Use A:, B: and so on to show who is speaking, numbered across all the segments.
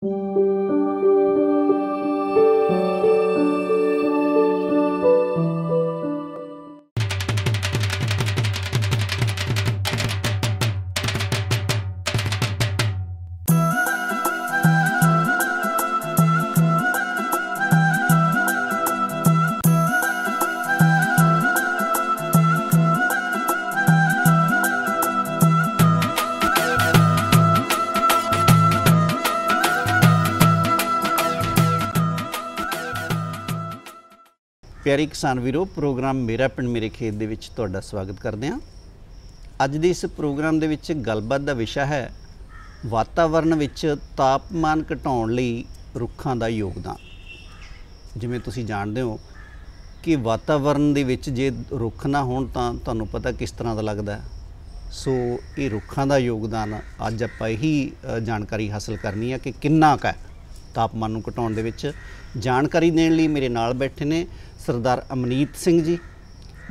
A: Thank you. ਪਿਆਰੇ ਕਿਸਾਨ ਵੀਰੋ ਪ੍ਰੋਗਰਾਮ ਮੇਰਾ ਪਿੰਡ ਮੇਰੇ ਖੇਤ ਦੇ ਵਿੱਚ ਤੁਹਾਡਾ ਸਵਾਗਤ ਕਰਦੇ ਹਾਂ ਅੱਜ ਦੇ ਇਸ ਪ੍ਰੋਗਰਾਮ ਦੇ ਵਿੱਚ ਗੱਲਬਾਤ ਦਾ ਵਿਸ਼ਾ ਹੈ ਵਾਤਾਵਰਣ ਵਿੱਚ ਤਾਪਮਾਨ ਘਟਾਉਣ ਲਈ ਰੁੱਖਾਂ ਦਾ ਯੋਗਦਾਨ ਜਿਵੇਂ ਤੁਸੀਂ ਜਾਣਦੇ ਹੋ ਕਿ ਵਾਤਾਵਰਣ ਦੇ ਵਿੱਚ ਜੇ ਰੁੱਖ ਨਾ ਹੋਣ ਤਾਂ ਤੁਹਾਨੂੰ ਪਤਾ ਕਿਸ ਤਰ੍ਹਾਂ ਦਾ ਲੱਗਦਾ ਸੋ ਇਹ ਰੁੱਖਾਂ ਦਾ ਯੋਗਦਾਨ ਅੱਜ ਆਪਾਂ ਇਹੀ ਜਾਣਕਾਰੀ ਹਾਸਲ ਕਰਨੀ ਹੈ ਕਿ ਕਿੰਨਾ ਕਾ ਤਾਪਮਾਨ ਨੂੰ ਘਟਾਉਣ ਦੇ ਵਿੱਚ ਜਾਣਕਾਰੀ ਦੇਣ ਲਈ ਮੇਰੇ ਨਾਲ ਬੈਠੇ ਨੇ ਸਰਦਾਰ ਅਮਨੀਤ ਸਿੰਘ ਜੀ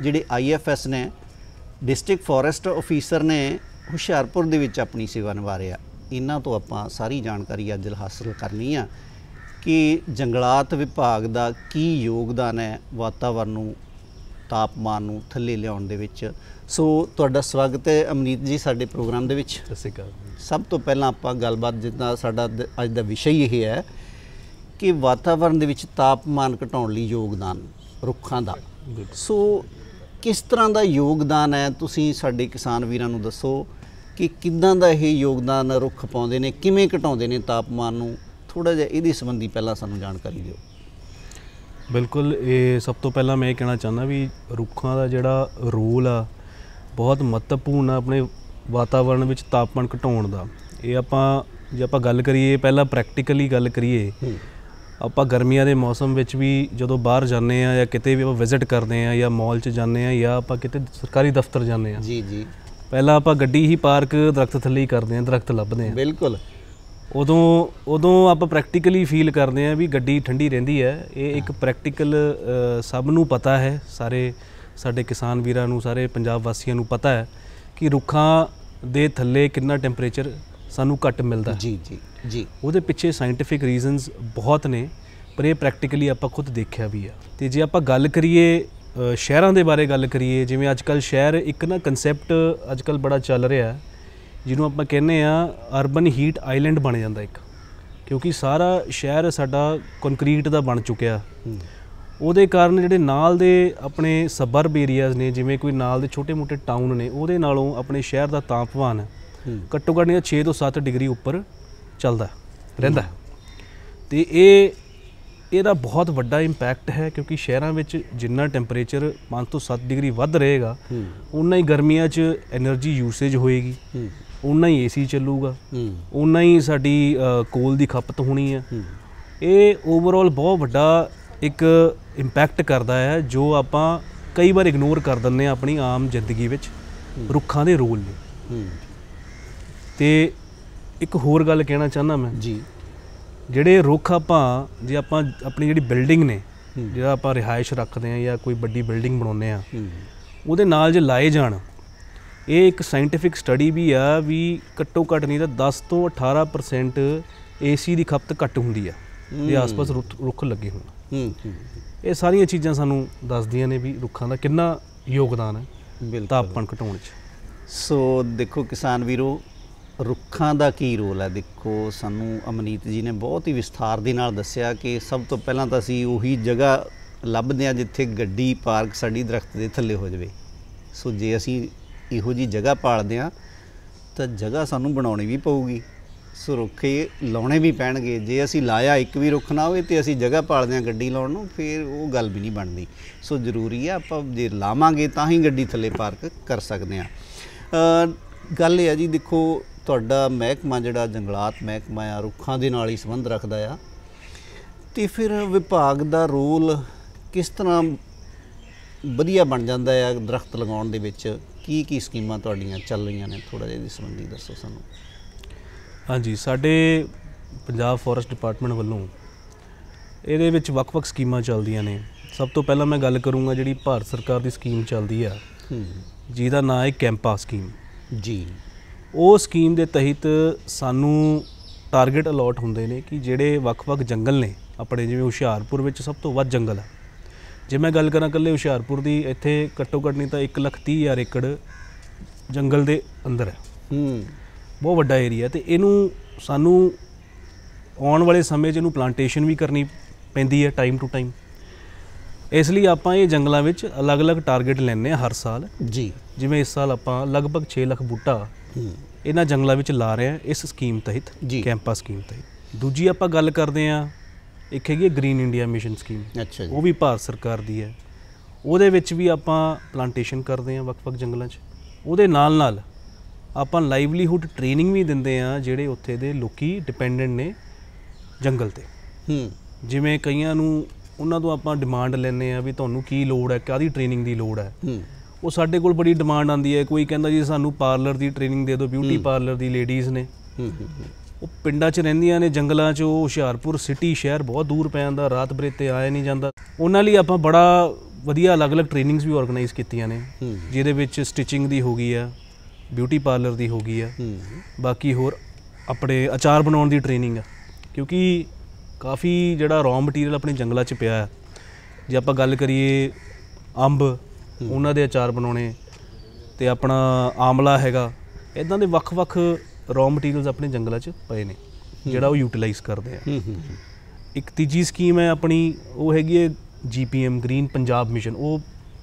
A: ਜਿਹੜੇ ਆਈਐਫਐਸ ਨੇ ਡਿਸਟ੍ਰਿਕਟ ਫੋਰੈਸਟ ਅਫੀਸਰ ਨੇ ਹੁਸ਼ਿਆਰਪੁਰ ਦੇ ਵਿੱਚ ਆਪਣੀ ਸੇਵਾ ਨਿਭਾ ਰਹੇ ਇਹਨਾਂ ਤੋਂ ਆਪਾਂ ਸਾਰੀ ਜਾਣਕਾਰੀ ਅੱਜ ਹਾਸਲ ਕਰਨੀ ਆ ਕਿ ਜੰਗਲਾਤ ਵਿਭਾਗ ਦਾ ਕੀ ਯੋਗਦਾਨ ਹੈ ਵਾਤਾਵਰਨ ਨੂੰ ਤਾਪਮਾਨ ਨੂੰ ਥੱਲੇ ਲਿਆਉਣ ਦੇ ਵਿੱਚ ਸੋ ਤੁਹਾਡਾ ਸਵਾਗਤ ਹੈ ਅਮਨੀਤ ਜੀ ਸਾਡੇ ਪ੍ਰੋਗਰਾਮ ਦੇ ਵਿੱਚ ਸਤਿ ਸ਼੍ਰੀ ਅਕਾਲ ਸਭ ਤੋਂ ਪਹਿਲਾਂ ਆਪਾਂ ਗੱਲਬਾਤ ਜਿੱਦਾਂ ਸਾਡਾ ਅੱਜ ਦਾ ਵਿਸ਼ਾ ਹੀ ਇਹ ਹੈ ਕਿ ਵਾਤਾਵਰਣ ਦੇ ਵਿੱਚ ਤਾਪਮਾਨ ਘਟਾਉਣ ਲਈ ਯੋਗਦਾਨ ਰੁੱਖਾਂ ਦਾ ਸੋ ਕਿਸ ਤਰ੍ਹਾਂ ਦਾ ਯੋਗਦਾਨ ਹੈ ਤੁਸੀਂ ਸਾਡੇ ਕਿਸਾਨ ਵੀਰਾਂ ਨੂੰ ਦੱਸੋ ਕਿ ਕਿੱਦਾਂ ਦਾ ਇਹ ਯੋਗਦਾਨ ਰੁੱਖ ਪਾਉਂਦੇ ਨੇ ਕਿਵੇਂ ਘਟਾਉਂਦੇ ਨੇ ਤਾਪਮਾਨ ਨੂੰ ਥੋੜਾ ਜਿਹਾ ਇਹਦੇ ਸੰਬੰਧੀ ਪਹਿਲਾਂ ਸਾਨੂੰ ਜਾਣਕਾਰੀ ਦਿਓ
B: ਬਿਲਕੁਲ ਇਹ ਸਭ ਤੋਂ ਪਹਿਲਾਂ ਮੈਂ ਇਹ ਕਹਿਣਾ ਚਾਹੁੰਦਾ ਵੀ ਰੁੱਖਾਂ ਦਾ ਜਿਹੜਾ ਰੋਲ ਆ ਬਹੁਤ ਮਹੱਤਵਪੂਰਨ ਆਪਣੇ ਵਾਤਾਵਰਣ ਵਿੱਚ ਤਾਪਮਾਨ ਘਟਾਉਣ ਦਾ ਇਹ ਆਪਾਂ ਜੇ ਆਪਾਂ ਗੱਲ ਕਰੀਏ ਪਹਿਲਾਂ ਪ੍ਰੈਕਟੀਕਲੀ ਗੱਲ ਕਰੀਏ ਆਪਾਂ ਗਰਮੀਆਂ ਦੇ ਮੌਸਮ ਵਿੱਚ ਵੀ ਜਦੋਂ ਬਾਹਰ ਜਾਂਦੇ ਆ ਜਾਂ ਕਿਤੇ ਵੀ ਆਪਾਂ ਵਿਜ਼ਿਟ ਕਰਦੇ ਆ ਜਾਂ ਮਾਲ 'ਚ ਜਾਂਦੇ ਆ ਜਾਂ ਆਪਾਂ ਕਿਤੇ ਸਰਕਾਰੀ ਦਫ਼ਤਰ ਜਾਂਦੇ ਆ ਜੀ ਜੀ ਪਹਿਲਾਂ ਆਪਾਂ ਗੱਡੀ ਹੀ ਪਾਰਕ ਦਰਖਤ ਥੱਲੇ ਹੀ ਕਰਦੇ ਆ ਦਰਖਤ ਲੱਭਦੇ ਆ ਬਿਲਕੁਲ ਉਦੋਂ ਉਦੋਂ ਆਪਾਂ ਪ੍ਰੈਕਟੀਕਲੀ ਫੀਲ ਕਰਦੇ ਆ ਵੀ ਗੱਡੀ ਠੰਡੀ ਰਹਿੰਦੀ ਹੈ ਇਹ ਇੱਕ ਪ੍ਰੈਕਟੀਕਲ ਸਭ ਨੂੰ ਪਤਾ ਹੈ ਸਾਰੇ ਸਾਡੇ ਕਿਸਾਨ ਵੀਰਾਂ ਨੂੰ ਸਾਰੇ ਪੰਜਾਬ ਵਾਸੀਆਂ ਨੂੰ ਪਤਾ ਹੈ ਕਿ ਰੁੱਖਾਂ ਦੇ ਥੱਲੇ ਕਿੰਨਾ ਟੈਂਪਰੇਚਰ ਸਾਨੂੰ ਘੱਟ ਮਿਲਦਾ ਜੀ ਜੀ ਜੀ ਉਹਦੇ ਪਿੱਛੇ ਸਾਇੰਟਿਫਿਕ ਰੀਜ਼ਨਸ ਬਹੁਤ ਨੇ ਪਰ ਇਹ ਪ੍ਰੈਕਟੀਕਲੀ ਆਪਾਂ ਖੁਦ ਦੇਖਿਆ ਵੀ ਆ ਤੇ ਜੇ ਆਪਾਂ ਗੱਲ ਕਰੀਏ ਸ਼ਹਿਰਾਂ ਦੇ ਬਾਰੇ ਗੱਲ ਕਰੀਏ ਜਿਵੇਂ ਅੱਜ ਕੱਲ ਸ਼ਹਿਰ ਇੱਕ ਨਾ ਕਨਸੈਪਟ ਅੱਜ ਕੱਲ ਬੜਾ ਚੱਲ ਰਿਹਾ ਜਿਹਨੂੰ ਆਪਾਂ ਕਹਿੰਦੇ ਆ ਅਰਬਨ ਹੀਟ ਆਈਲੈਂਡ ਬਣ ਜਾਂਦਾ ਇੱਕ ਕਿਉਂਕਿ ਸਾਰਾ ਸ਼ਹਿਰ ਸਾਡਾ ਕੰਕਰੀਟ ਦਾ ਬਣ ਚੁੱਕਿਆ ਉਹਦੇ ਕਾਰਨ ਜਿਹੜੇ ਨਾਲ ਦੇ ਆਪਣੇ ਸਬਰਬ ਏਰੀਆਜ਼ ਨੇ ਜਿਵੇਂ ਕੋਈ ਨਾਲ ਦੇ ਛੋਟੇ-ਮੋਟੇ ਟਾਊਨ ਨੇ ਉਹਦੇ ਨਾਲੋਂ ਆਪਣੇ ਸ਼ਹਿਰ ਦਾ ਤਾਪਮਾਨ ਘੱਟੋ ਘੱਟ ਨਹੀਂ 6 ਤੋਂ 7 ਡਿਗਰੀ ਉੱਪਰ ਚੱਲਦਾ ਰਹਿੰਦਾ ਤੇ ਇਹ ਇਹਦਾ ਬਹੁਤ ਵੱਡਾ ਇੰਪੈਕਟ ਹੈ ਕਿਉਂਕਿ ਸ਼ਹਿਰਾਂ ਵਿੱਚ ਜਿੰਨਾ ਟੈਂਪਰੇਚਰ 5 ਤੋਂ 7 ਡਿਗਰੀ ਵੱਧ ਰਹੇਗਾ ਉਨਾ ਹੀ ਗਰਮੀਆਂ 'ਚ એનર્ਜੀ ਯੂਸੇਜ ਹੋਏਗੀ ਉਨਾ ਹੀ ਏਸੀ ਚੱਲੂਗਾ ਉਨਾ ਹੀ ਸਾਡੀ ਕੋਲ ਦੀ ਖਪਤ ਹੋਣੀ ਹੈ ਇਹ ਓਵਰਆਲ ਬਹੁਤ ਵੱਡਾ ਇੱਕ ਇੰਪੈਕਟ ਕਰਦਾ ਹੈ ਜੋ ਆਪਾਂ ਕਈ ਵਾਰ ਇਗਨੋਰ ਕਰ ਦਿੰਨੇ ਆ ਆਪਣੀ ਆਮ ਜ਼ਿੰਦਗੀ ਵਿੱਚ ਰੁੱਖਾਂ ਦੇ ਰੋਲ ਨੇ ਤੇ ਇੱਕ ਹੋਰ ਗੱਲ ਕਹਿਣਾ ਚਾਹੁੰਦਾ ਮੈਂ ਜੀ ਜਿਹੜੇ ਰੁੱਖ ਆਪਾਂ ਜੇ ਆਪਾਂ ਆਪਣੀ ਜਿਹੜੀ ਬਿਲਡਿੰਗ ਨੇ ਜਿਹੜਾ ਆਪਾਂ ਰਿਹਾਇਸ਼ ਰੱਖਦੇ ਆ ਜਾਂ ਕੋਈ ਵੱਡੀ ਬਿਲਡਿੰਗ ਬਣਾਉਂਦੇ ਆ ਉਹਦੇ ਨਾਲ ਜੇ ਲਾਏ ਜਾਣ ਇਹ ਇੱਕ ਸਾਇੰਟਿਫਿਕ ਸਟੱਡੀ ਵੀ ਆ ਵੀ ਘੱਟੋ ਘੱਟ ਨਹੀਂ ਤਾਂ 10 ਤੋਂ 18% ਏਸੀ ਦੀ ਖਪਤ ਘੱਟ ਹੁੰਦੀ ਆ ਦੇ ਆਸ-ਪਾਸ ਰੁੱਖ ਲੱਗੇ ਹੋਣ ਹੂੰ ਇਹ ਸਾਰੀਆਂ ਚੀਜ਼ਾਂ ਸਾਨੂੰ ਦੱਸਦੀਆਂ ਨੇ ਵੀ ਰੁੱਖਾਂ ਦਾ ਕਿੰਨਾ ਯੋਗਦਾਨ ਹੈ ਤਾਪਮਾਨ ਘਟਾਉਣ 'ਚ ਸੋ
A: ਦੇਖੋ ਕਿਸਾਨ ਵੀਰੋ ਰੁੱਖਾਂ ਦਾ ਕੀ ਰੋਲ ਹੈ ਦੇਖੋ ਸਾਨੂੰ ਅਮਨੀਤ ਜੀ ਨੇ ਬਹੁਤ ਹੀ ਵਿਸਥਾਰ ਦੇ ਨਾਲ ਦੱਸਿਆ ਕਿ ਸਭ ਤੋਂ ਪਹਿਲਾਂ ਤਾਂ ਅਸੀਂ ਉਹੀ ਜਗ੍ਹਾ ਲੱਭਦੇ ਆ ਜਿੱਥੇ ਗੱਡੀ ਪਾਰਕ ਸਾਡੀ ਦਰਖਤ ਦੇ ਥੱਲੇ ਹੋ ਜਾਵੇ ਸੋ ਜੇ ਅਸੀਂ ਇਹੋ ਜੀ ਜਗ੍ਹਾ ਪਾਲਦੇ ਆ ਤਾਂ ਜਗ੍ਹਾ ਸਾਨੂੰ ਬਣਾਉਣੀ ਵੀ ਪਊਗੀ ਸੋ ਰੁੱਖੇ ਲਾਉਣੇ ਵੀ ਪੈਣਗੇ ਜੇ ਅਸੀਂ ਲਾਇਆ ਇੱਕ ਵੀ ਰੁੱਖ ਨਾ ਹੋਵੇ ਤੇ ਅਸੀਂ ਜਗ੍ਹਾ ਪਾਲਦੇ ਆ ਗੱਡੀ ਲਾਉਣ ਨੂੰ ਫਿਰ ਉਹ ਗੱਲ ਵੀ ਨਹੀਂ ਬਣਦੀ ਸੋ ਜ਼ਰੂਰੀ ਆ ਆਪਾਂ ਜੇ ਲਾਵਾਂਗੇ ਤਾਂ ਹੀ ਗੱਡੀ ਥੱਲੇ ਪਾਰਕ ਕਰ ਸਕਦੇ ਆ ਗੱਲ ਇਹ ਆ ਜੀ ਦੇਖੋ ਤੁਹਾਡਾ ਮਹਿਕਮਾ ਜਿਹੜਾ ਜੰਗਲਾਤ ਮਹਿਕਮਾ ਆ ਰੁੱਖਾਂ ਦੇ ਨਾਲ ਹੀ ਸੰਬੰਧ ਰੱਖਦਾ ਆ ਤੇ ਫਿਰ ਵਿਭਾਗ ਦਾ ਰੋਲ ਕਿਸ ਤਰ੍ਹਾਂ ਵਧੀਆ ਬਣ ਜਾਂਦਾ ਆ ਦਰਖਤ ਲਗਾਉਣ ਦੇ ਵਿੱਚ ਕੀ ਕੀ ਸਕੀਮਾਂ ਤੁਹਾਡੀਆਂ ਚੱਲ ਰਹੀਆਂ
B: ਨੇ ਥੋੜਾ ਜਿਹਾ ਇਸ ਸੰਬੰਧੀ ਦੱਸੋ ਸਾਨੂੰ ਹਾਂਜੀ ਸਾਡੇ ਪੰਜਾਬ ਫੋਰੈਸਟ ਡਿਪਾਰਟਮੈਂਟ ਵੱਲੋਂ ਇਹਦੇ ਵਿੱਚ ਵੱਖ-ਵੱਖ ਸਕੀਮਾਂ ਚੱਲਦੀਆਂ ਨੇ ਸਭ ਤੋਂ ਪਹਿਲਾਂ ਮੈਂ ਗੱਲ ਕਰੂੰਗਾ ਜਿਹੜੀ ਭਾਰਤ ਸਰਕਾਰ ਦੀ ਸਕੀਮ ਚੱਲਦੀ ਆ ਜਿਹਦਾ ਨਾਮ ਹੈ ਕੈਂਪਾ ਸਕੀਮ ਜੀ ਉਹ ਸਕੀਮ ਦੇ ਤਹਿਤ ਸਾਨੂੰ ਟਾਰਗੇਟ ਅਲੋਟ ਹੁੰਦੇ ਨੇ ਕਿ ਜਿਹੜੇ ਵੱਖ-ਵੱਖ ਜੰਗਲ ਨੇ ਆਪਣੇ ਜਿਵੇਂ ਹੁਸ਼ਿਆਰਪੁਰ ਵਿੱਚ ਸਭ ਤੋਂ ਵੱਧ ਜੰਗਲ ਆ ਜੇ ਮੈਂ ਗੱਲ ਕਰਾਂ ਕੱਲੇ ਹੁਸ਼ਿਆਰਪੁਰ ਦੀ ਇੱਥੇ ਘੱਟੋ ਘੱਟ ਨਹੀਂ ਤਾਂ 1,30,000 ਏਕੜ ਜੰਗਲ ਦੇ ਅੰਦਰ ਹੈ ਹੂੰ ਬਹੁਤ ਵੱਡਾ ਏਰੀਆ ਤੇ ਇਹਨੂੰ ਸਾਨੂੰ ਆਉਣ ਵਾਲੇ ਸਮੇਂ 'ਚ ਇਹਨੂੰ ਪਲਾਂਟੇਸ਼ਨ ਵੀ ਕਰਨੀ ਪੈਂਦੀ ਹੈ ਟਾਈਮ ਟੂ ਟਾਈਮ ਇਸ ਲਈ ਆਪਾਂ ਇਹ ਜੰਗਲਾਂ ਵਿੱਚ ਅਲੱਗ-ਅਲੱਗ ਟਾਰਗੇਟ ਲੈਣੇ ਆ ਹਰ ਸਾਲ ਜੀ ਜਿਵੇਂ ਇਸ ਸਾਲ ਆਪਾਂ ਲਗਭਗ 6 ਲੱਖ ਬੂਟਾ ਇਹਨਾਂ ਜੰਗਲਾਂ ਵਿੱਚ ਲਾ ਰਹੇ ਆ ਇਸ ਸਕੀਮ ਤਹਿਤ ਕੈਂਪਸ ਸਕੀਮ ਤਹਿਤ ਦੂਜੀ ਆਪਾਂ ਗੱਲ ਕਰਦੇ ਆ ਇੱਕ ਹੈਗੀ ਗ੍ਰੀਨ ਇੰਡੀਆ ਮਿਸ਼ਨ ਸਕੀਮ ਅੱਛਾ ਜੀ ਉਹ ਵੀ ਭਾਰਤ ਸਰਕਾਰ ਦੀ ਹੈ ਉਹਦੇ ਵਿੱਚ ਵੀ ਆਪਾਂ ਪਲਾਂਟੇਸ਼ਨ ਕਰਦੇ ਆ ਵੱਖ-ਵੱਖ ਜੰਗਲਾਂ 'ਚ ਉਹਦੇ ਨਾਲ-ਨਾਲ ਆਪਾਂ ਲਾਈਵਲੀਹੁੱਡ ਟ੍ਰੇਨਿੰਗ ਵੀ ਦਿੰਦੇ ਆ ਜਿਹੜੇ ਉੱਥੇ ਦੇ ਲੋਕੀ ਡਿਪੈਂਡੈਂਟ ਨੇ ਜੰਗਲ ਤੇ ਹੂੰ ਜਿਵੇਂ ਕਈਆਂ ਨੂੰ ਉਹਨਾਂ ਤੋਂ ਆਪਾਂ ਡਿਮਾਂਡ ਲੈਨੇ ਆ ਵੀ ਤੁਹਾਨੂੰ ਕੀ ਲੋੜ ਹੈ ਕਾਦੀ ਟ੍ਰੇਨਿੰਗ ਦੀ ਲੋੜ ਹੈ ਹੂੰ ਉਹ ਸਾਡੇ ਕੋਲ ਬੜੀ ਡਿਮਾਂਡ ਆਂਦੀ ਹੈ ਕੋਈ ਕਹਿੰਦਾ ਜੀ ਸਾਨੂੰ ਪਾਰਲਰ ਦੀ ਟ੍ਰੇਨਿੰਗ ਦੇ ਦਿਓ ਬਿਊਟੀ ਪਾਰਲਰ ਦੀ ਲੇਡੀਜ਼ ਨੇ ਹੂੰ ਹੂੰ ਉਹ ਪਿੰਡਾਂ 'ਚ ਰਹਿੰਦੀਆਂ ਨੇ ਜੰਗਲਾਂ 'ਚ ਉਹ ਹੁਸ਼ਿਆਰਪੁਰ ਸਿਟੀ ਸ਼ਹਿਰ ਬਹੁਤ ਦੂਰ ਪੈ ਜਾਂਦਾ ਰਾਤ ਬਰੇਤੇ ਆਇਆ ਨਹੀਂ ਜਾਂਦਾ ਉਹਨਾਂ ਲਈ ਆਪਾਂ ਬੜਾ ਵਧੀਆ ਅਲੱਗ-ਅਲੱਗ ਟ੍ਰੇਨਿੰਗਸ ਵੀ ਆਰਗੇਨਾਈਜ਼ ਕੀਤੀਆਂ ਨੇ ਜਿਹਦੇ ਵਿੱਚ ਸਟਿਚਿੰਗ ਦੀ ਹੋ ਗਈ ਆ ਬਿਊਟੀ ਪਾਰਲਰ ਦੀ ਹੋ ਗਈ ਆ ਬਾਕੀ ਹੋਰ ਆਪਣੇ ਅਚਾਰ ਬਣਾਉਣ ਦੀ ਟ੍ਰੇਨਿੰਗ ਆ ਕਿਉਂਕਿ ਕਾਫੀ ਜਿਹੜਾ ਰॉ ਮਟੀਰੀਅਲ ਆਪਣੇ ਜੰਗਲਾਂ 'ਚ ਪਿਆ ਆ ਜੇ ਆਪਾਂ ਗੱਲ ਕਰੀਏ ਅੰਬ ਉਹਨਾਂ ਦੇ ਅਚਾਰ ਬਣਾਉਣੇ ਤੇ ਆਪਣਾ ਆਮਲਾ ਹੈਗਾ ਇਦਾਂ ਦੇ ਵੱਖ-ਵੱਖ ਰॉ ਮਟੀਰੀਅਲਸ ਆਪਣੇ ਜੰਗਲਾਂ 'ਚ ਪਏ ਨੇ ਜਿਹੜਾ ਉਹ ਯੂਟਿਲਾਈਜ਼ ਕਰਦੇ ਆ ਇੱਕ ਤੀਜੀ ਸਕੀਮ ਹੈ ਆਪਣੀ ਉਹ ਹੈਗੀ ਹੈ ਜੀਪੀਐਮ ਗ੍ਰੀਨ ਪੰਜਾਬ ਮਿਸ਼ਨ ਉਹ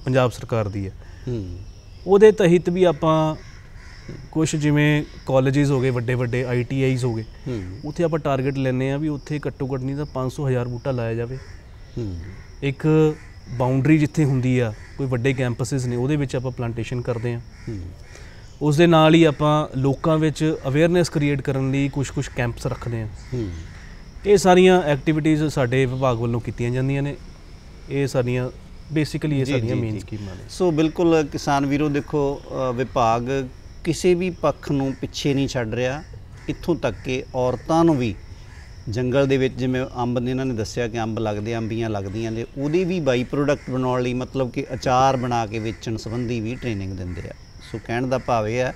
B: ਪੰਜਾਬ ਸਰਕਾਰ ਦੀ ਹੈ ਉਹਦੇ ਤਹਿਤ ਵੀ ਆਪਾਂ ਕੁਝ ਜਿਵੇਂ ਕਾਲਜਸ ਹੋ ਗਏ ਵੱਡੇ ਵੱਡੇ ਆਈਟੀਆਈਸ ਹੋ ਗਏ ਉੱਥੇ ਆਪਾਂ ਟਾਰਗੇਟ ਲੈਨੇ ਆ ਵੀ ਉੱਥੇ ਘੱਟੋ ਘੱਟ ਨਹੀਂ ਤਾਂ 500 ਹਜ਼ਾਰ ਬੂਟਾ ਲਾਇਆ ਜਾਵੇ ਇੱਕ ਬਾਉਂਡਰੀ ਜਿੱਥੇ ਹੁੰਦੀ ਆ ਕੋਈ ਵੱਡੇ ਕੈਂਪਸਿਸ ਨੇ ਉਹਦੇ ਵਿੱਚ ਆਪਾਂ ਪਲਾਂਟੇਸ਼ਨ ਕਰਦੇ ਆ ਉਸ ਦੇ ਨਾਲ ਹੀ ਆਪਾਂ ਲੋਕਾਂ ਵਿੱਚ ਅਵੇਅਰਨੈਸ ਕ੍ਰੀਏਟ ਕਰਨ ਲਈ ਕੁਝ-ਕੁਝ ਕੈਂਪਸ ਰੱਖਦੇ ਆ ਇਹ ਸਾਰੀਆਂ ਐਕਟੀਵਿਟੀਜ਼ ਸਾਡੇ ਵਿਭਾਗ ਵੱਲੋਂ ਕੀਤੀਆਂ ਜਾਂਦੀਆਂ ਨੇ ਇਹ ਸਾਡੀਆਂ ਬੇਸਿਕਲੀ ਇਹ ਸਾਡੀਆਂ ਮੇਨ ਸਕੀਮਾਂ ਨੇ
A: ਸੋ ਬਿਲਕੁਲ ਕਿਸਾਨ ਵੀਰੋ ਦੇਖੋ ਵਿਭਾਗ ਕਿਸੇ ਵੀ ਪੱਖ ਨੂੰ ਪਿੱਛੇ ਨਹੀਂ ਛੱਡ ਰਿਹਾ ਇੱਥੋਂ ਤੱਕ ਕਿ ਔਰਤਾਂ ਨੂੰ ਵੀ ਜੰਗਲ ਦੇ ਵਿੱਚ ਜਿਵੇਂ ਅੰਬ ਨੇ ਇਹਨਾਂ ਨੇ ਦੱਸਿਆ ਕਿ ਅੰਬ ਲੱਗਦੇ ਅੰਬੀਆਂ ਲੱਗਦੀਆਂ ਨੇ ਉਹਦੇ ਵੀ ਬਾਈ ਪ੍ਰੋਡਕਟ ਬਣਾਉਣ ਲਈ ਮਤਲਬ ਕਿ ਅਚਾਰ ਬਣਾ ਕੇ ਵੇਚਣ ਸੰਬੰਧੀ ਵੀ ਟ੍ਰੇਨਿੰਗ ਦਿੰਦੇ ਆ ਸੋ ਕਹਿਣ ਦਾ ਭਾਵ ਇਹ ਆ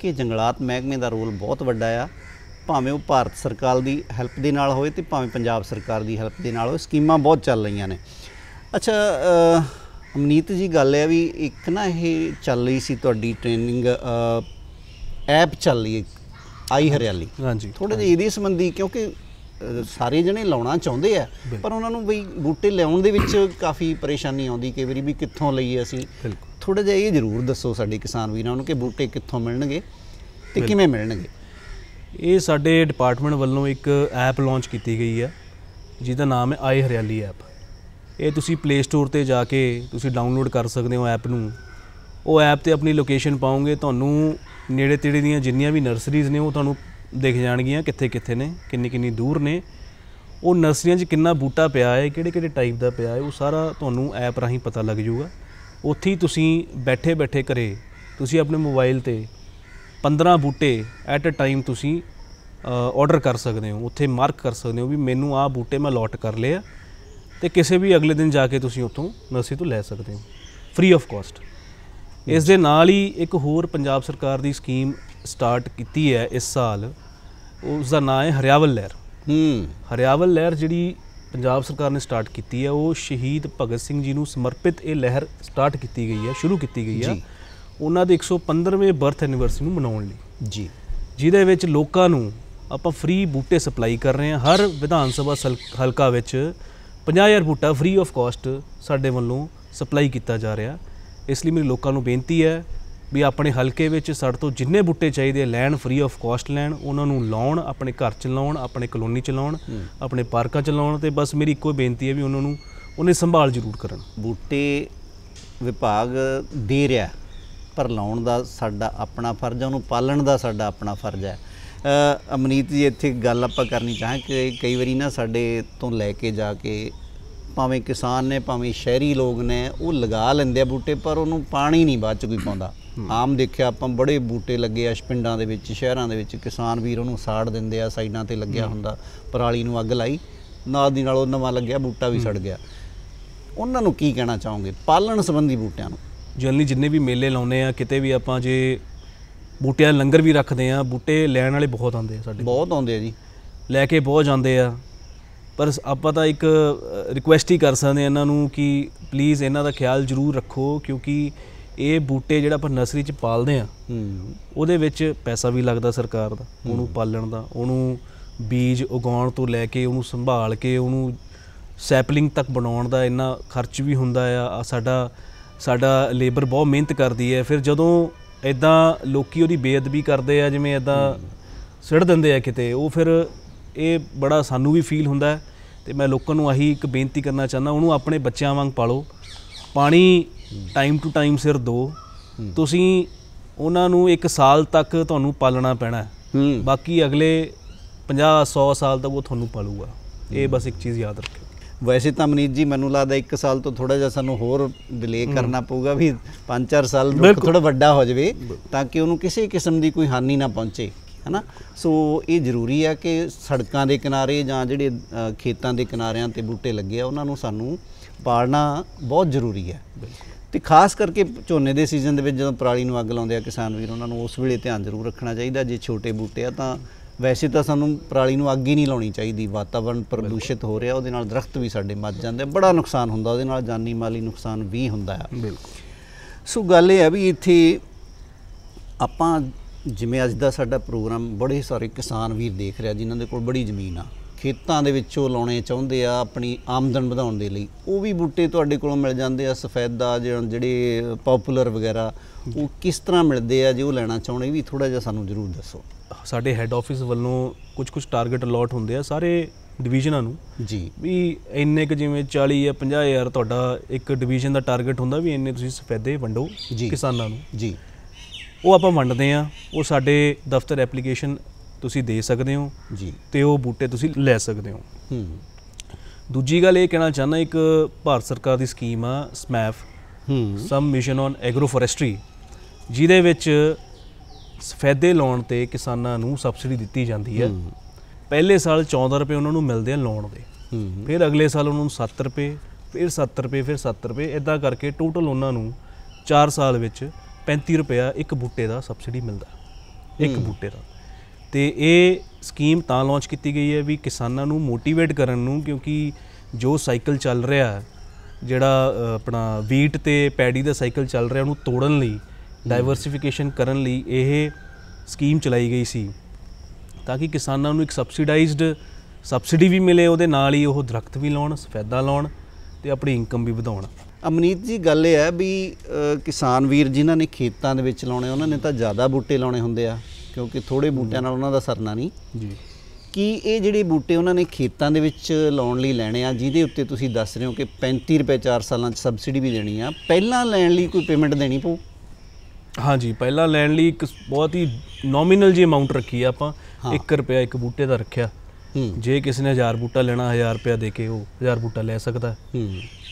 A: ਕਿ ਜੰਗਲਾਤ ਮਹਿਕਮੇ ਦਾ ਰੋਲ ਬਹੁਤ ਵੱਡਾ ਆ ਭਾਵੇਂ ਉਹ ਭਾਰਤ ਸਰਕਾਰ ਦੀ ਹੈਲਪ ਦੇ ਨਾਲ ਹੋਵੇ ਤੇ ਭਾਵੇਂ ਪੰਜਾਬ ਸਰਕਾਰ ਦੀ ਹੈਲਪ ਦੇ ਨਾਲ ਹੋਵੇ ਸਕੀਮਾਂ ਬਹੁਤ ਚੱਲ ਰਹੀਆਂ ਨੇ ਅੱਛਾ ਅਮਨੀਤ ਜੀ ਗੱਲ ਹੈ ਵੀ ਇੱਕ ਨਾ ਇਹ ਚੱਲ ਰਹੀ ਸੀ ਤੁਹਾਡੀ ਟ੍ਰੇਨਿੰਗ ਐਪ ਚੱਲ ਰਹੀ ਆਈ ਹਰਿਆਲੀ ਹਾਂਜੀ ਥੋੜਾ ਜਿਹਾ ਇਹਦੇ ਸੰਬੰਧੀ ਕਿਉਂਕਿ ਸਾਰੇ ਜਣੇ ਲਾਉਣਾ ਚਾਹੁੰਦੇ ਆ ਪਰ ਉਹਨਾਂ ਨੂੰ ਵੀ ਬੂਟੇ ਲਿਆਉਣ ਦੇ ਵਿੱਚ ਕਾਫੀ ਪਰੇਸ਼ਾਨੀ ਆਉਂਦੀ ਕਈ ਵਾਰੀ ਵੀ ਕਿੱਥੋਂ ਲਈਏ ਅਸੀਂ ਥੋੜਾ ਜਿਹਾ ਇਹ ਜ਼ਰੂਰ ਦੱਸੋ ਸਾਡੇ ਕਿਸਾਨ ਵੀਰਾਂ ਨੂੰ ਕਿ ਬੂਟੇ ਕਿੱਥੋਂ ਮਿਲਣਗੇ ਤੇ ਕਿਵੇਂ
B: ਮਿਲਣਗੇ ਇਹ ਸਾਡੇ ਡਿਪਾਰਟਮੈਂਟ ਵੱਲੋਂ ਇੱਕ ਐਪ ਲਾਂਚ ਕੀਤੀ ਗਈ ਹੈ ਜਿਹਦਾ ਨਾਮ ਹੈ ਆਈ ਹਰਿਆਲੀ ਐਪ ਇਹ ਤੁਸੀਂ ਪਲੇ ਸਟੋਰ ਤੇ ਜਾ ਕੇ ਤੁਸੀਂ ਡਾਊਨਲੋਡ ਕਰ ਸਕਦੇ ਹੋ ਐਪ ਨੂੰ ਉਹ ਐਪ ਤੇ ਆਪਣੀ ਲੋਕੇਸ਼ਨ ਪਾਉਂਗੇ ਤੁਹਾਨੂੰ ਨੇੜੇ ਤੇੜੇ ਦੀਆਂ ਜਿੰਨੀਆਂ ਵੀ ਨਰਸਰੀਜ਼ ਨੇ ਉਹ ਤੁਹਾਨੂੰ ਦਿਖ ਜਾਣਗੀਆਂ ਕਿੱਥੇ ਕਿੱਥੇ ਨੇ ਕਿੰਨੀ ਕਿੰਨੀ ਦੂਰ ਨੇ ਉਹ ਨਰਸਰੀਆਂ 'ਚ ਕਿੰਨਾ ਬੂਟਾ ਪਿਆ ਹੈ ਕਿਹੜੇ ਕਿਹੜੇ ਟਾਈਪ ਦਾ ਪਿਆ ਹੈ ਉਹ ਸਾਰਾ ਤੁਹਾਨੂੰ ਐਪ ਰਾਹੀਂ ਪਤਾ ਲੱਗ ਜਾਊਗਾ ਉੱਥੇ ਹੀ ਤੁਸੀਂ ਬੈਠੇ ਬੈਠੇ ਘਰੇ ਤੁਸੀਂ ਆਪਣੇ ਮੋਬਾਈਲ ਤੇ 15 ਬੂਟੇ ਐਟ ਅ ਟਾਈਮ ਤੁਸੀਂ ਆਰਡਰ ਕਰ ਸਕਦੇ ਹੋ ਉੱਥੇ ਮਾਰਕ ਕਰ ਸਕਦੇ ਹੋ ਵੀ ਮੈਨੂੰ ਆਹ ਬੂਟੇ ਮੈਂ ਅਲੋਟ ਕਰ ਲਏ ਆ ਤੇ ਕਿਸੇ ਵੀ ਅਗਲੇ ਦਿਨ ਜਾ ਕੇ ਤੁਸੀਂ ਉੱਥੋਂ ਨਰਸਰੀ ਤੋਂ ਲੈ ਸਕਦੇ ਹੋ ਫ੍ਰੀ ਆਫ ਕਾਸਟ ਇਸ ਦੇ ਨਾਲ ਹੀ ਇੱਕ ਹੋਰ ਪੰਜਾਬ ਸਰਕਾਰ ਦੀ ਸਕੀਮ ਸਟਾਰਟ ਕੀਤੀ ਹੈ ਇਸ ਸਾਲ ਉਸ ਦਾ ਨਾਮ ਹੈ ਹਰਿਆਵਲ ਲਹਿਰ ਹੂੰ ਹਰਿਆਵਲ ਲਹਿਰ ਜਿਹੜੀ ਪੰਜਾਬ ਸਰਕਾਰ ਨੇ ਸਟਾਰਟ ਕੀਤੀ ਹੈ ਉਹ ਸ਼ਹੀਦ ਭਗਤ ਸਿੰਘ ਜੀ ਨੂੰ ਸਮਰਪਿਤ ਇਹ ਲਹਿਰ ਸਟਾਰਟ ਕੀਤੀ ਗਈ ਹੈ ਸ਼ੁਰੂ ਕੀਤੀ ਗਈ ਹੈ ਜੀ ਉਹਨਾਂ ਦੇ 115ਵੇਂ ਬਰਥ ਐਨੀਵਰਸਰੀ ਨੂੰ ਮਨਾਉਣ ਲਈ ਜੀ ਜਿਹਦੇ ਵਿੱਚ ਲੋਕਾਂ ਨੂੰ ਆਪਾਂ ਫ੍ਰੀ ਬੂਟੇ ਸਪਲਾਈ ਕਰ ਰਹੇ ਹਾਂ ਹਰ ਵਿਧਾਨ ਸਭਾ ਹਲਕਾ ਵਿੱਚ 50000 ਬੂਟਾ ਫ੍ਰੀ ਆਫ ਕਾਸਟ ਸਾਡੇ ਵੱਲੋਂ ਸਪਲਾਈ ਕੀਤਾ ਜਾ ਰਿਹਾ ਇਸ ਲਈ ਮੇਰੀ ਲੋਕਾਂ ਨੂੰ ਬੇਨਤੀ ਹੈ ਵੀ ਆਪਣੇ ਹਲਕੇ ਵਿੱਚ ਸੜ ਤੋਂ ਜਿੰਨੇ ਬੂਟੇ ਚਾਹੀਦੇ ਲੈਣ ਫ੍ਰੀ ਆਫ ਕਾਸਟ ਲੈਣ ਉਹਨਾਂ ਨੂੰ ਲਾਉਣ ਆਪਣੇ ਘਰ ਚ ਲਾਉਣ ਆਪਣੇ ਕਲੋਨੀ ਚ ਲਾਉਣ ਆਪਣੇ ਪਾਰਕਾਂ ਚ ਲਾਉਣ ਤੇ ਬਸ ਮੇਰੀ ਇੱਕੋ ਬੇਨਤੀ ਹੈ ਵੀ ਉਹਨਾਂ ਨੂੰ ਉਹਨੇ ਸੰਭਾਲ ਜ਼ਰੂਰ ਕਰਨ ਬੂਟੇ
A: ਵਿਭਾਗ ਦੇ ਰਿਹਾ ਪਰ ਲਾਉਣ ਦਾ ਸਾਡਾ ਆਪਣਾ ਫਰਜ਼ ਹੈ ਉਹਨੂੰ ਪਾਲਣ ਦਾ ਸਾਡਾ ਆਪਣਾ ਫਰਜ਼ ਹੈ ਅਮਨੀਤ ਜੀ ਇੱਥੇ ਗੱਲ ਆਪਾਂ ਕਰਨੀ ਚਾਹਾਂ ਕਿ ਕਈ ਵਾਰੀ ਨਾ ਸਾਡੇ ਤੋਂ ਲੈ ਕੇ ਜਾ ਕੇ ਭਾਵੇਂ ਕਿਸਾਨ ਨੇ ਭਾਵੇਂ ਸ਼ਹਿਰੀ ਲੋਕ ਨੇ ਉਹ ਲਗਾ ਲੈਂਦੇ ਆ ਬੂਟੇ ਪਰ ਉਹਨੂੰ ਪਾਣੀ ਨਹੀਂ ਬਾਅਦ ਚ ਕੋਈ ਪਾਉਂਦਾ ਆਮ ਦੇਖਿਆ ਆਪਾਂ ਬੜੇ ਬੂਟੇ ਲੱਗੇ ਆ ਪਿੰਡਾਂ ਦੇ ਵਿੱਚ ਸ਼ਹਿਰਾਂ ਦੇ ਵਿੱਚ ਕਿਸਾਨ ਵੀਰ ਉਹਨੂੰ ਸਾੜ ਦਿੰਦੇ ਆ ਸਾਈਡਾਂ ਤੇ ਲੱਗਿਆ ਹੁੰਦਾ ਪਰਾਲੀ ਨੂੰ ਅੱਗ ਲਾਈ ਨਾਲ ਦੀ ਨਾਲ ਉਹ ਨਵਾਂ ਲੱਗਿਆ ਬੂਟਾ ਵੀ ਸੜ ਗਿਆ ਉਹਨਾਂ ਨੂੰ ਕੀ ਕਹਿਣਾ ਚਾਹੋਗੇ ਪਾਲਣ ਸੰਬੰਧੀ ਬੂਟਿਆਂ ਨੂੰ
B: ਜਨਰਲੀ ਜਿੰਨੇ ਵੀ ਮੇਲੇ ਲਾਉਨੇ ਆ ਕਿਤੇ ਵੀ ਆਪਾਂ ਜੇ ਬੂਟਿਆਂ ਦੇ ਲੰਗਰ ਵੀ ਰੱਖਦੇ ਆ ਬੂਟੇ ਲੈਣ ਵਾਲੇ ਬਹੁਤ ਆਉਂਦੇ ਆ ਸਾਡੇ ਬਹੁਤ ਆਉਂਦੇ ਆ ਜੀ ਲੈ ਕੇ ਬਹੁਤ ਜਾਂਦੇ ਆ ਪਰ ਆਪਾਂ ਤਾਂ ਇੱਕ ਰਿਕੁਐਸਟ ਹੀ ਕਰ ਸਕਦੇ ਆ ਇਹਨਾਂ ਨੂੰ ਕਿ ਪਲੀਜ਼ ਇਹਨਾਂ ਦਾ ਖਿਆਲ ਜ਼ਰੂਰ ਰੱਖੋ ਕਿਉਂਕਿ ਇਹ ਬੂਟੇ ਜਿਹੜਾ ਆਪਾਂ ਨਰਸਰੀ ਚ ਪਾਲਦੇ ਆ ਉਹਦੇ ਵਿੱਚ ਪੈਸਾ ਵੀ ਲੱਗਦਾ ਸਰਕਾਰ ਦਾ ਉਹਨੂੰ ਪਾਲਣ ਦਾ ਉਹਨੂੰ ਬੀਜ ਉਗਾਉਣ ਤੋਂ ਲੈ ਕੇ ਉਹਨੂੰ ਸੰਭਾਲ ਕੇ ਉਹਨੂੰ ਸੈਪਲਿੰਗ ਤੱਕ ਬਣਾਉਣ ਦਾ ਇੰਨਾ ਖਰਚ ਵੀ ਹੁੰਦਾ ਆ ਸਾਡਾ ਸਾਡਾ ਲੇਬਰ ਬਹੁਤ ਮਿਹਨਤ ਕਰਦੀ ਹੈ ਫਿਰ ਜਦੋਂ ਇਦਾਂ ਲੋਕੀ ਉਹਦੀ ਬੇਅਦਬੀ ਕਰਦੇ ਆ ਜਿਵੇਂ ਇਦਾਂ ਸਿੜ ਦਿੰਦੇ ਆ ਕਿਤੇ ਉਹ ਫਿਰ ਇਹ ਬੜਾ ਸਾਨੂੰ ਵੀ ਫੀਲ ਹੁੰਦਾ ਹੈ ਤੇ ਮੈਂ ਲੋਕਾਂ ਨੂੰ ਆਹੀ ਇੱਕ ਬੇਨਤੀ ਕਰਨਾ ਚਾਹੁੰਦਾ ਉਹਨੂੰ ਆਪਣੇ ਬੱਚਿਆਂ ਵਾਂਗ ਪਾਲੋ ਪਾਣੀ ਟਾਈਮ ਟੂ ਟਾਈਮ ਸਿਰ ਦੋ ਤੁਸੀਂ ਉਹਨਾਂ ਨੂੰ ਇੱਕ ਸਾਲ ਤੱਕ ਤੁਹਾਨੂੰ ਪਾਲਣਾ ਪੈਣਾ ਹੈ ਬਾਕੀ ਅਗਲੇ 50 100 ਸਾਲ ਤੱਕ ਉਹ ਤੁਹਾਨੂੰ ਪਾਲੂਗਾ ਇਹ ਬਸ ਇੱਕ ਚੀਜ਼ ਯਾਦ ਰੱਖੋ
A: ਵੈਸੇ ਤਾਂ ਮਨੀਤ ਜੀ ਮੈਨੂੰ ਲੱਗਦਾ 1 ਸਾਲ ਤੋਂ ਥੋੜਾ ਜਿਹਾ ਸਾਨੂੰ ਹੋਰ ਡਿਲੇ ਕਰਨਾ ਪਊਗਾ ਵੀ 5-4 ਸਾਲ ਰੁੱਖ ਥੋੜਾ ਵੱਡਾ ਹੋ ਜਾਵੇ ਤਾਂ ਕਿ ਉਹਨੂੰ ਕਿਸੇ ਕਿਸਮ ਦੀ ਕੋਈ ਹਾਨੀ ਨਾ ਪਹੁੰਚੇ ਹਨਾ ਸੋ ਇਹ ਜ਼ਰੂਰੀ ਹੈ ਕਿ ਸੜਕਾਂ ਦੇ ਕਿਨਾਰੇ ਜਾਂ ਜਿਹੜੇ ਖੇਤਾਂ ਦੇ ਕਿਨਾਰਿਆਂ ਤੇ ਬੂਟੇ ਲੱਗੇ ਆ ਉਹਨਾਂ ਨੂੰ ਸਾਨੂੰ ਪਾਲਣਾ ਬਹੁਤ ਜ਼ਰੂਰੀ ਹੈ ਤੇ ਖਾਸ ਕਰਕੇ ਝੋਨੇ ਦੇ ਸੀਜ਼ਨ ਦੇ ਵਿੱਚ ਜਦੋਂ ਪਰਾਲੀ ਨੂੰ ਅੱਗ ਲਾਉਂਦੇ ਆ ਕਿਸਾਨ ਵੀਰ ਉਹਨਾਂ ਨੂੰ ਉਸ ਵੇਲੇ ਧਿਆਨ ਜ਼ਰੂਰ ਰੱਖਣਾ ਚਾਹੀਦਾ ਜੇ ਛੋਟੇ ਬੂਟੇ ਆ ਤਾਂ ਵੈਸੇ ਤਾਂ ਸਾਨੂੰ ਪਰਾਲੀ ਨੂੰ ਅੱਗ ਹੀ ਨਹੀਂ ਲਾਉਣੀ ਚਾਹੀਦੀ ਵਾਤਾਵਰਣ ਪ੍ਰਦੂਸ਼ਿਤ ਹੋ ਰਿਹਾ ਉਹਦੇ ਨਾਲ ਦਰਖਤ ਵੀ ਸਾਡੇ ਮੱਤ ਜਾਂਦੇ ਬੜਾ ਨੁਕਸਾਨ ਹੁੰਦਾ ਉਹਦੇ ਨਾਲ ਜਾਨੀ ਮਾਲੀ ਨੁਕਸਾਨ ਵੀ ਹੁੰਦਾ ਆ ਬਿਲਕੁਲ ਸੋ ਗੱਲ ਇਹ ਹੈ ਵੀ ਇੱਥੇ ਆਪਾਂ ਜਿਵੇਂ ਅੱਜ ਦਾ ਸਾਡਾ ਪ੍ਰੋਗਰਾਮ ਬੜੇ ਸਾਰੇ ਕਿਸਾਨ ਵੀਰ ਦੇਖ ਰਿਹਾ ਜਿਨ੍ਹਾਂ ਦੇ ਕੋਲ ਬੜੀ ਜ਼ਮੀਨ ਆ ਖੇਤਾਂ ਦੇ ਵਿੱਚੋਂ ਲਾਉਣੇ ਚਾਹੁੰਦੇ ਆ ਆਪਣੀ ਆਮਦਨ ਵਧਾਉਣ ਦੇ ਲਈ ਉਹ ਵੀ ਬੂਟੇ ਤੁਹਾਡੇ ਕੋਲੋਂ ਮਿਲ ਜਾਂਦੇ ਆ ਸਫੈਦਾ ਜਿਹੜੇ ਪਪੂਲਰ ਵਗੈਰਾ ਉਹ ਕਿਸ ਤਰ੍ਹਾਂ ਮਿਲਦੇ ਆ ਜੇ ਉਹ ਲੈਣਾ ਚਾਹੁੰਦੇ ਵੀ
B: ਥੋੜਾ ਜਿਹਾ ਸਾਨੂੰ ਜ਼ਰੂਰ ਦੱਸੋ ਸਾਡੇ ਹੈੱਡ ਆਫਿਸ ਵੱਲੋਂ ਕੁਝ ਕੁਝ ਟਾਰਗੇਟ ਅਲਾਟ ਹੁੰਦੇ ਆ ਸਾਰੇ ਡਿਵੀਜ਼ਨਾਂ ਨੂੰ ਜੀ ਵੀ ਇੰਨੇ ਕ ਜਿਵੇਂ 40 ਜਾਂ 50 ਹਜ਼ਾਰ ਤੁਹਾਡਾ ਇੱਕ ਡਿਵੀਜ਼ਨ ਦਾ ਟਾਰਗੇਟ ਹੁੰਦਾ ਵੀ ਇੰਨੇ ਤੁਸੀਂ ਸਫੈਦੇ ਵੰਡੋ ਕਿਸਾਨਾਂ ਨੂੰ ਜੀ ਉਹ ਆਪਾਂ ਵੰਡਦੇ ਆ ਉਹ ਸਾਡੇ ਦਫ਼ਤਰ ਐਪਲੀਕੇਸ਼ਨ ਤੁਸੀਂ ਦੇ ਸਕਦੇ ਹੋ ਜੀ ਤੇ ਉਹ ਬੂਟੇ ਤੁਸੀਂ ਲੈ ਸਕਦੇ ਹੋ ਹੂੰ ਦੂਜੀ ਗੱਲ ਇਹ ਕਹਿਣਾ ਚਾਹਨਾ ਇੱਕ ਭਾਰਤ ਸਰਕਾਰ ਦੀ ਸਕੀਮ ਆ ਸਮੈਫ ਹੂੰ sub mission on agroforestry ਜਿਹਦੇ ਵਿੱਚ ਸਫੈਦੇ ਲਾਉਣ ਤੇ ਕਿਸਾਨਾਂ ਨੂੰ ਸਬਸਿਡੀ ਦਿੱਤੀ ਜਾਂਦੀ ਹੈ ਪਹਿਲੇ ਸਾਲ 14 ਰੁਪਏ ਉਹਨਾਂ ਨੂੰ ਮਿਲਦੇ ਆ ਲਾਉਣ ਦੇ ਫਿਰ ਅਗਲੇ ਸਾਲ ਉਹਨਾਂ ਨੂੰ 7 ਰੁਪਏ ਫਿਰ 7 ਰੁਪਏ ਫਿਰ 7 ਰੁਪਏ ਇਦਾਂ ਕਰਕੇ ਟੋਟਲ ਉਹਨਾਂ ਨੂੰ 4 ਸਾਲ ਵਿੱਚ 35 ਰੁਪਿਆ ਇੱਕ ਬੂਟੇ ਦਾ ਸਬਸਿਡੀ ਮਿਲਦਾ ਇੱਕ ਬੂਟੇ ਦਾ ਤੇ ਇਹ ਸਕੀਮ ਤਾਂ ਲਾਂਚ ਕੀਤੀ ਗਈ ਹੈ ਵੀ ਕਿਸਾਨਾਂ ਨੂੰ ਮੋਟੀਵੇਟ ਕਰਨ ਨੂੰ ਕਿਉਂਕਿ ਜੋ ਸਾਈਕਲ ਚੱਲ ਰਿਹਾ ਜਿਹੜਾ ਆਪਣਾ ਵੀਟ ਤੇ ਪੈੜੀ ਦਾ ਸਾਈਕਲ ਚੱਲ ਰਿਹਾ ਉਹਨੂੰ ਤੋੜਨ ਲਈ ਡਾਈਵਰਸਿਫਿਕੇਸ਼ਨ ਕਰਨ ਲਈ ਇਹ ਸਕੀਮ ਚਲਾਈ ਗਈ ਸੀ ਤਾਂ ਕਿ ਕਿਸਾਨਾਂ ਨੂੰ ਇੱਕ ਸਬਸਿਡਾਈਜ਼ਡ ਸਬਸਿਡੀ ਵੀ ਮਿਲੇ ਉਹਦੇ ਨਾਲ ਹੀ ਉਹ ਦਰਖਤ ਵੀ ਲਾਉਣ ਸਫੈਦਾ ਲਾਉਣ ਤੇ ਆਪਣੀ ਇਨਕਮ ਵੀ ਵਧਾਉਣ ਅਮਨੀਤ
A: ਜੀ ਗੱਲ ਇਹ ਹੈ ਵੀ ਕਿਸਾਨ ਵੀਰ ਜਿਨ੍ਹਾਂ ਨੇ ਖੇਤਾਂ ਦੇ ਵਿੱਚ ਲਾਉਣੇ ਉਹਨਾਂ ਨੇ ਤਾਂ ਜ਼ਿਆਦਾ ਬੂਟੇ ਲਾਉਣੇ ਹੁੰਦੇ ਆ ਕਿਉਂਕਿ ਥੋੜੇ ਬੂਟਿਆਂ ਨਾਲ ਉਹਨਾਂ ਦਾ ਸਰਨਾ ਨਹੀਂ ਜੀ ਕੀ ਇਹ ਜਿਹੜੇ ਬੂਟੇ ਉਹਨਾਂ ਨੇ ਖੇਤਾਂ ਦੇ ਵਿੱਚ ਲਾਉਣ ਲਈ ਲੈਣੇ ਆ ਜਿਹਦੇ ਉੱਤੇ ਤੁਸੀਂ ਦੱਸ ਰਹੇ ਹੋ ਕਿ 35 ਰੁਪਏ 4 ਸਾਲਾਂ 'ਚ ਸਬਸਿਡੀ ਵੀ ਦੇਣੀ ਆ ਪਹਿਲਾਂ ਲੈਣ ਲਈ ਕੋਈ ਪੇਮੈਂਟ ਦੇਣੀ ਪਊ
B: ਹਾਂਜੀ ਪਹਿਲਾਂ ਲੈਣ ਲਈ ਇੱਕ ਬਹੁਤ ਹੀ ਨੋਮੀਨਲ ਜੀ ਅਮਾਉਂਟ ਰੱਖੀ ਆ ਆਪਾਂ 1 ਰੁਪਿਆ ਇੱਕ ਬੂਟੇ ਦਾ ਰੱਖਿਆ ਜੇ ਕਿਸੇ ਨੇ 1000 ਬੂਟਾ ਲੈਣਾ 1000 ਰੁਪਿਆ ਦੇ ਕੇ ਉਹ 1000 ਬੂਟਾ ਲੈ ਸਕਦਾ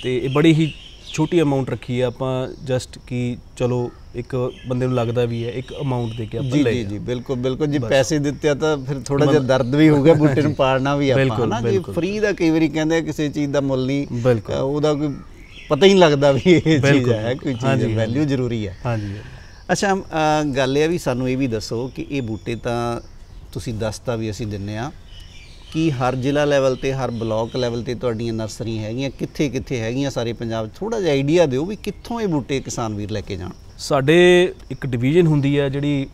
B: ਤੇ ਇਹ ਬੜੀ ਹੀ ਛੋਟੀ ਅਮਾਉਂਟ ਰੱਖੀ ਆ ਆਪਾਂ ਜਸਟ ਕਿ ਚਲੋ ਇੱਕ ਬੰਦੇ ਨੂੰ ਲੱਗਦਾ ਵੀ ਹੈ ਇੱਕ ਅਮਾਉਂਟ ਦੇ ਕੇ ਆਪਾਂ ਲੈ ਜੀ ਜੀ ਬਿਲਕੁਲ ਬਿਲਕੁਲ ਜੀ ਪੈਸੇ ਦਿੱਤੇ ਆ ਤਾਂ ਫਿਰ ਥੋੜਾ ਜਿਹਾ ਦਰਦ ਵੀ ਹੋਊਗਾ ਬੂਟੇ ਨੂੰ ਪਾੜਨਾ ਵੀ ਆਪਾਂ ਨਾ ਜੀ
A: ਫ੍ਰੀ ਦਾ ਕਈ ਵਾਰੀ ਕਹਿੰਦੇ ਕਿਸੇ ਚੀਜ਼ ਦਾ ਮੁੱਲ ਨਹੀਂ ਉਹਦਾ ਕੋਈ ਪਤਾ ਹੀ ਨਹੀਂ ਲੱਗਦਾ ਵੀ ਇਹ ਚੀਜ਼ ਹੈ ਕੋਈ ਚੀਜ਼ ਵੈਲਿਊ ਜ਼ਰੂਰੀ ਹੈ ਹਾਂਜੀ ਅੱਛਾ ਗੱਲ ਇਹ ਵੀ ਸਾਨੂੰ ਇਹ ਵੀ ਦੱਸੋ ਕਿ ਇਹ ਬੂਟੇ ਤਾਂ ਤੁਸੀਂ ਦੱਸਤਾ ਵੀ ਅਸੀਂ ਦਿੰਨੇ ਆ ਕਿ ਹਰ ਜ਼ਿਲ੍ਹਾ ਲੈਵਲ ਤੇ ਹਰ ਬਲਾਕ ਲੈਵਲ ਤੇ ਤੁਹਾਡੀਆਂ ਨਰਸਰੀਆਂ ਹੈਗੀਆਂ ਕਿੱਥੇ ਕਿੱਥੇ ਹੈਗੀਆਂ ਸਾਰੇ ਪੰਜਾਬ ਥੋੜਾ ਜਿਹਾ ਆਈਡੀਆ ਦਿਓ
B: ਵੀ ਕਿੱਥੋਂ ਇਹ ਬੂਟੇ ਕਿਸਾਨ ਵੀਰ ਲੈ ਕੇ ਜਾਣ ਸਾਡੇ ਇੱਕ ਡਿਵੀਜ਼ਨ ਹੁੰਦੀ ਹੈ ਜਿਹੜੀ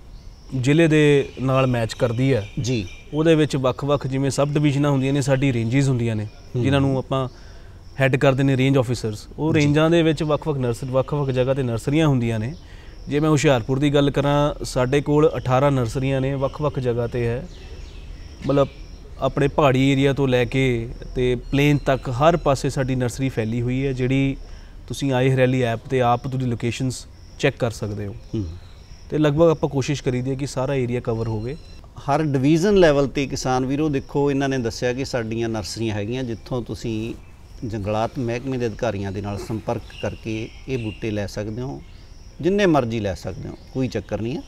B: ਜ਼ਿਲ੍ਹੇ ਦੇ ਨਾਲ ਮੈਚ ਕਰਦੀ ਹੈ ਜੀ ਉਹਦੇ ਵਿੱਚ ਵੱਖ-ਵੱਖ ਜਿਵੇਂ ਸਬ ਡਿਵੀਜ਼ਨਾਂ ਹੁੰਦੀਆਂ ਨੇ ਸਾਡੀ ਰੇਂਜਸ ਹੁੰਦੀਆਂ ਨੇ ਜਿਨ੍ਹਾਂ ਨੂੰ ਆਪਾਂ ਹੈੱਡ ਕਰਦੇ ਨੇ ਰੇਂਜ ਆਫੀਸਰਸ ਉਹ ਰੇਂਜਾਂ ਦੇ ਵਿੱਚ ਵੱਖ-ਵੱਖ ਨਰਸਰੀ ਵੱਖ-ਵੱਖ ਜਗ੍ਹਾ ਤੇ ਨਰਸਰੀਆਂ ਹੁੰਦੀਆਂ ਨੇ ਜੇ ਮੈਂ ਹੁਸ਼ਿਆਰਪੁਰ ਦੀ ਗੱਲ ਕਰਾਂ ਸਾਡੇ ਕੋਲ 18 ਨਰਸਰੀਆਂ ਨੇ ਵੱਖ-ਵੱਖ ਜਗ੍ਹਾ ਤੇ ਹੈ ਮਤਲਬ ਆਪਣੇ ਪਹਾੜੀ ਏਰੀਆ ਤੋਂ ਲੈ ਕੇ ਤੇ ਪਲੇਨ ਤੱਕ ਹਰ ਪਾਸੇ ਸਾਡੀ ਨਰਸਰੀ ਫੈਲੀ ਹੋਈ ਹੈ ਜਿਹੜੀ ਤੁਸੀਂ ਆਏ ਹਰੈਲੀ ਐਪ ਤੇ ਆਪ ਤੁਹਾਡੀ ਲੋਕੇਸ਼ਨਸ ਚੈੱਕ ਕਰ ਸਕਦੇ ਹੋ ਤੇ ਲਗਭਗ ਆਪਾਂ ਕੋਸ਼ਿਸ਼ ਕਰੀਦੀ ਹੈ ਕਿ ਸਾਰਾ ਏਰੀਆ ਕਵਰ ਹੋਵੇ ਹਰ
A: ਡਿਵੀਜ਼ਨ ਲੈਵਲ ਤੇ ਕਿਸਾਨ ਵੀਰੋ ਦੇਖੋ ਇਹਨਾਂ ਨੇ ਦੱਸਿਆ ਕਿ ਸਾਡੀਆਂ ਨਰਸਰੀਆਂ ਹੈਗੀਆਂ ਜਿੱਥੋਂ ਤੁਸੀਂ ਜੰਗਲਾਤ ਮਹਿਕਮੇ ਦੇ ਅਧਿਕਾਰੀਆਂ ਦੇ ਨਾਲ ਸੰਪਰਕ ਕਰਕੇ ਇਹ ਬੂਟੇ ਲੈ ਸਕਦੇ ਹੋ ਜਿੰਨੇ ਮਰਜ਼ੀ ਲੈ ਸਕਦੇ ਹੋ ਕੋਈ ਚੱਕਰ ਨਹੀਂ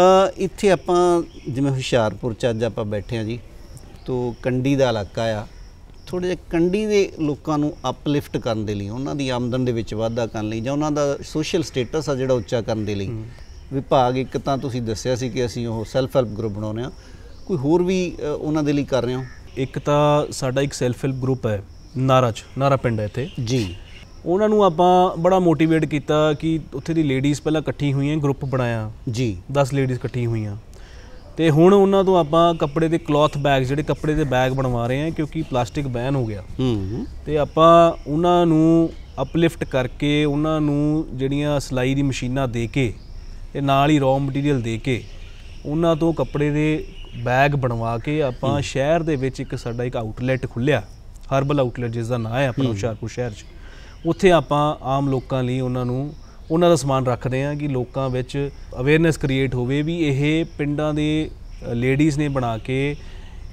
A: ਆ ਇੱਥੇ ਆਪਾਂ ਜਿਵੇਂ ਹੁਸ਼ਿਆਰਪੁਰ ਚ ਅੱਜ ਆਪਾਂ ਬੈਠੇ ਆ ਜੀ ਤੋਂ ਕੰਡੀ ਦਾ ਇਲਾਕਾ ਆ ਥੋੜੇ ਜਿਹਾ ਕੰਡੀ ਦੇ ਲੋਕਾਂ ਨੂੰ ਅਪਲਿਫਟ ਕਰਨ ਦੇ ਲਈ ਉਹਨਾਂ ਦੀ ਆਮਦਨ ਦੇ ਵਿੱਚ ਵਾਧਾ ਕਰਨ ਲਈ ਜਾਂ ਉਹਨਾਂ ਦਾ ਸੋਸ਼ਲ ਸਟੇਟਸ ਆ ਜਿਹੜਾ ਉੱਚਾ ਕਰਨ ਦੇ ਲਈ ਵਿਭਾਗ ਇੱਕ ਤਾਂ ਤੁਸੀਂ ਦੱਸਿਆ ਸੀ ਕਿ ਅਸੀਂ ਉਹ ਸੈਲਫ ਹੈਲਪ ਗਰੁੱਪ ਬਣਾਉਨੇ ਆ ਕੋਈ ਹੋਰ ਵੀ ਉਹਨਾਂ ਦੇ ਲਈ ਕਰ ਰਹੇ ਹੋ ਇੱਕ ਤਾਂ
B: ਸਾਡਾ ਇੱਕ ਸੈਲਫ ਹੈਲਪ ਗਰੁੱਪ ਹੈ ਨਾਰਾਜ ਨਾਰਾ ਪਿੰਡ ਹੈ ਇੱਥੇ ਜੀ ਉਹਨਾਂ ਨੂੰ ਆਪਾਂ ਬੜਾ ਮੋਟੀਵੇਟ ਕੀਤਾ ਕਿ ਉੱਥੇ ਦੀ ਲੇਡੀਜ਼ ਪਹਿਲਾਂ ਇਕੱਠੀ ਹੋਈਆਂ ਗਰੁੱਪ ਬਣਾਇਆ ਜੀ 10 ਲੇਡੀਜ਼ ਇਕੱਠੀ ਹੋਈਆਂ ਤੇ ਹੁਣ ਉਹਨਾਂ ਤੋਂ ਆਪਾਂ ਕੱਪੜੇ ਦੇ ਕਲੌਥ ਬੈਗ ਜਿਹੜੇ ਕੱਪੜੇ ਦੇ ਬੈਗ ਬਣਵਾ ਰਹੇ ਹਾਂ ਕਿਉਂਕਿ ਪਲਾਸਟਿਕ ਬੈਨ ਹੋ ਗਿਆ ਹੂੰ ਤੇ ਆਪਾਂ ਉਹਨਾਂ ਨੂੰ ਅਪਲਿਫਟ ਕਰਕੇ ਉਹਨਾਂ ਨੂੰ ਜਿਹੜੀਆਂ ਸਲਾਈ ਦੀ ਮਸ਼ੀਨਾਂ ਦੇ ਕੇ ਤੇ ਨਾਲ ਹੀ ਰੌ ਮਟੀਰੀਅਲ ਦੇ ਕੇ ਉਹਨਾਂ ਤੋਂ ਕੱਪੜੇ ਦੇ ਬੈਗ ਬਣਵਾ ਕੇ ਆਪਾਂ ਸ਼ਹਿਰ ਦੇ ਵਿੱਚ ਇੱਕ ਸਾਡਾ ਇੱਕ ਆਊਟਲੈਟ ਖੁੱਲਿਆ ਹਰਬਲ ਆਊਟਲੈਟ ਜਿਸ ਦਾ ਨਾਮ ਹੈ ਆਪਣਾ ਹੁਸ਼ਿਆਰਪੁਰ ਸ਼ਹਿਰ 'ਚ ਉੱਥੇ ਆਪਾਂ ਆਮ ਲੋਕਾਂ ਲਈ ਉਹਨਾਂ ਨੂੰ ਉਹਨਾਂ ਦਾ ਸਮਾਨ ਰੱਖਦੇ ਆਂ ਕਿ ਲੋਕਾਂ ਵਿੱਚ ਅਵੇਅਰਨੈਸ ਕ੍ਰੀਏਟ ਹੋਵੇ ਵੀ ਇਹ ਪਿੰਡਾਂ ਦੇ ਲੇਡੀਜ਼ ਨੇ ਬਣਾ ਕੇ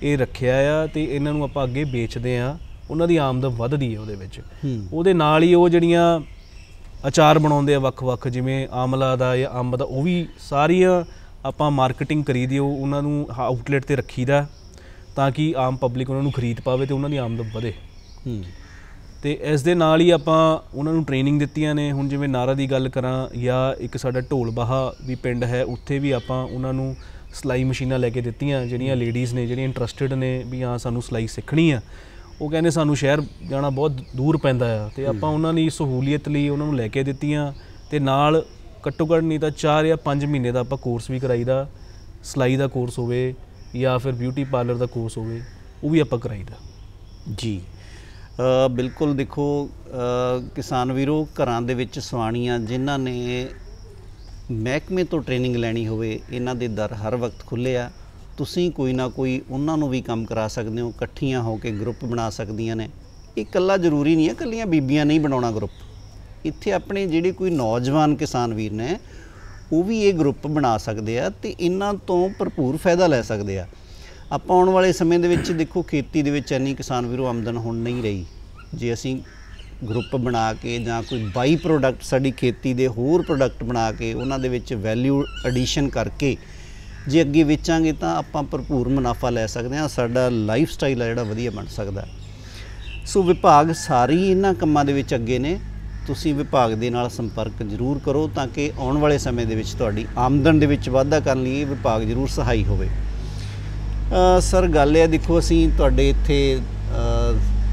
B: ਇਹ ਰੱਖਿਆ ਆ ਤੇ ਇਹਨਾਂ ਨੂੰ ਆਪਾਂ ਅੱਗੇ ਵੇਚਦੇ ਆਂ ਉਹਨਾਂ ਦੀ ਆਮਦਨ ਵੱਧਦੀ ਹੈ ਉਹਦੇ ਵਿੱਚ ਉਹਦੇ ਨਾਲ ਹੀ ਉਹ ਜਿਹੜੀਆਂ ਅਚਾਰ ਬਣਾਉਂਦੇ ਆ ਵੱਖ-ਵੱਖ ਜਿਵੇਂ ਆਮਲਾ ਦਾ ਜਾਂ ਅੰਬ ਦਾ ਉਹ ਵੀ ਸਾਰੀਆਂ ਆਪਾਂ ਮਾਰਕੀਟਿੰਗ ਕਰੀ ਦਿਓ ਉਹਨਾਂ ਨੂੰ ਆਊਟਲੈਟ ਤੇ ਰੱਖੀਦਾ ਤਾਂ ਕਿ ਆਮ ਪਬਲਿਕ ਉਹਨਾਂ ਨੂੰ ਖਰੀਦ ਪਾਵੇ ਤੇ ਉਹਨਾਂ ਦੀ ਆਮਦਨ ਵਧੇ ਹੂੰ ਤੇ ਇਸ ਦੇ ਨਾਲ ਹੀ ਆਪਾਂ ਉਹਨਾਂ ਨੂੰ ਟ੍ਰੇਨਿੰਗ ਦਿੱਤੀਆਂ ਨੇ ਹੁਣ ਜਿਵੇਂ ਨਾਰਾ ਦੀ ਗੱਲ ਕਰਾਂ ਜਾਂ ਇੱਕ ਸਾਡਾ ਢੋਲਬਾਹਾ ਵੀ ਪਿੰਡ ਹੈ ਉੱਥੇ ਵੀ ਆਪਾਂ ਉਹਨਾਂ ਨੂੰ ਸਲਾਈ ਮਸ਼ੀਨਾਂ ਲੈ ਕੇ ਦਿੱਤੀਆਂ ਜਿਹੜੀਆਂ ਲੇਡੀਜ਼ ਨੇ ਜਿਹੜੀਆਂ ਇੰਟਰਸਟਿਡ ਨੇ ਵੀ ਹਾਂ ਸਾਨੂੰ ਸਲਾਈ ਸਿੱਖਣੀ ਆ ਉਹ ਕਹਿੰਦੇ ਸਾਨੂੰ ਸ਼ਹਿਰ ਜਾਣਾ ਬਹੁਤ ਦੂਰ ਪੈਂਦਾ ਆ ਤੇ ਆਪਾਂ ਉਹਨਾਂ ਦੀ ਸਹੂਲੀਅਤ ਲਈ ਉਹਨਾਂ ਨੂੰ ਲੈ ਕੇ ਦਿੱਤੀਆਂ ਤੇ ਨਾਲ ਘੱਟੋ ਘੱਟ ਨਹੀਂ ਤਾਂ 4 ਜਾਂ 5 ਮਹੀਨੇ ਦਾ ਆਪਾਂ ਕੋਰਸ ਵੀ ਕਰਾਈਦਾ ਸਲਾਈ ਦਾ ਕੋਰਸ ਹੋਵੇ ਜਾਂ ਫਿਰ ਬਿਊਟੀ ਪਾਰਲਰ ਦਾ ਕੋਰਸ ਹੋਵੇ ਉਹ ਵੀ ਆਪਾਂ ਕਰਾਈਦਾ
A: ਜੀ ਬਿਲਕੁਲ ਦੇਖੋ ਕਿਸਾਨ ਵੀਰੋ ਘਰਾਂ ਦੇ ਵਿੱਚ ਸਵਾਣੀਆਂ ਜਿਨ੍ਹਾਂ ਨੇ ਮਹਿਕਮੇ ਤੋਂ ਟ੍ਰੇਨਿੰਗ ਲੈਣੀ ਹੋਵੇ ਇਹਨਾਂ ਦੇ ਦਰ ਹਰ ਵਕਤ ਖੁੱਲੇ ਆ ਤੁਸੀਂ ਕੋਈ ਨਾ ਕੋਈ ਉਹਨਾਂ ਨੂੰ ਵੀ ਕੰਮ ਕਰਾ ਸਕਦੇ ਹੋ ਇਕੱਠੀਆਂ ਹੋ ਕੇ ਗਰੁੱਪ ਬਣਾ ਸਕਦੀਆਂ ਨੇ ਇਹ ਇਕੱਲਾ ਜ਼ਰੂਰੀ ਨਹੀਂ ਹੈ ਇਕੱਲੀਆਂ ਬੀਬੀਆਂ ਨਹੀਂ ਬਣਾਉਣਾ ਗਰੁੱਪ ਇੱਥੇ ਆਪਣੇ ਜਿਹੜੇ ਕੋਈ ਨੌਜਵਾਨ ਕਿਸਾਨ ਵੀਰ ਨੇ ਉਹ ਵੀ ਇਹ ਗਰੁੱਪ ਬਣਾ ਸਕਦੇ ਆ ਤੇ ਇਹਨਾਂ ਤੋਂ ਭਰਪੂਰ ਫਾਇਦਾ ਲੈ ਸਕਦੇ ਆ ਆਪਾਂ ਆਉਣ ਵਾਲੇ ਸਮੇਂ ਦੇ ਵਿੱਚ ਦੇਖੋ ਖੇਤੀ ਦੇ ਵਿੱਚ ਇੰਨੀ ਕਿਸਾਨ ਵੀਰੋ ਆਮਦਨ ਹੁਣ ਨਹੀਂ ਰਹੀ ਜੇ ਅਸੀਂ ਗਰੁੱਪ ਬਣਾ ਕੇ ਜਾਂ ਕੋਈ ਬਾਈ ਪ੍ਰੋਡਕਟ ਸਾਡੀ ਖੇਤੀ ਦੇ ਹੋਰ ਪ੍ਰੋਡਕਟ ਬਣਾ ਕੇ ਉਹਨਾਂ ਦੇ ਵਿੱਚ ਵੈਲਿਊ ਐਡੀਸ਼ਨ ਕਰਕੇ ਜੇ ਅੱਗੇ ਵੇਚਾਂਗੇ ਤਾਂ ਆਪਾਂ ਭਰਪੂਰ ਮੁਨਾਫਾ ਲੈ ਸਕਦੇ ਹਾਂ ਸਾਡਾ ਲਾਈਫ ਸਟਾਈਲ ਆ ਜਿਹੜਾ ਵਧੀਆ ਬਣ ਸਕਦਾ ਸੋ ਵਿਭਾਗ ਸਾਰੀ ਇਹਨਾਂ ਕੰਮਾਂ ਦੇ ਵਿੱਚ ਅੱਗੇ ਨੇ ਤੁਸੀਂ ਵਿਭਾਗ ਦੇ ਨਾਲ ਸੰਪਰਕ ਜ਼ਰੂਰ ਕਰੋ ਤਾਂ ਕਿ ਆਉਣ ਵਾਲੇ ਸਮੇਂ ਦੇ ਵਿੱਚ ਤੁਹਾਡੀ ਆਮਦਨ ਦੇ ਵਿੱਚ ਵਾਧਾ ਕਰਨ ਲਈ ਵਿਭਾਗ ਜ਼ਰੂਰ ਸਹਾਈ ਹੋਵੇ ਸਰ ਗੱਲ ਇਹ ਦੇਖੋ ਅਸੀਂ ਤੁਹਾਡੇ ਇੱਥੇ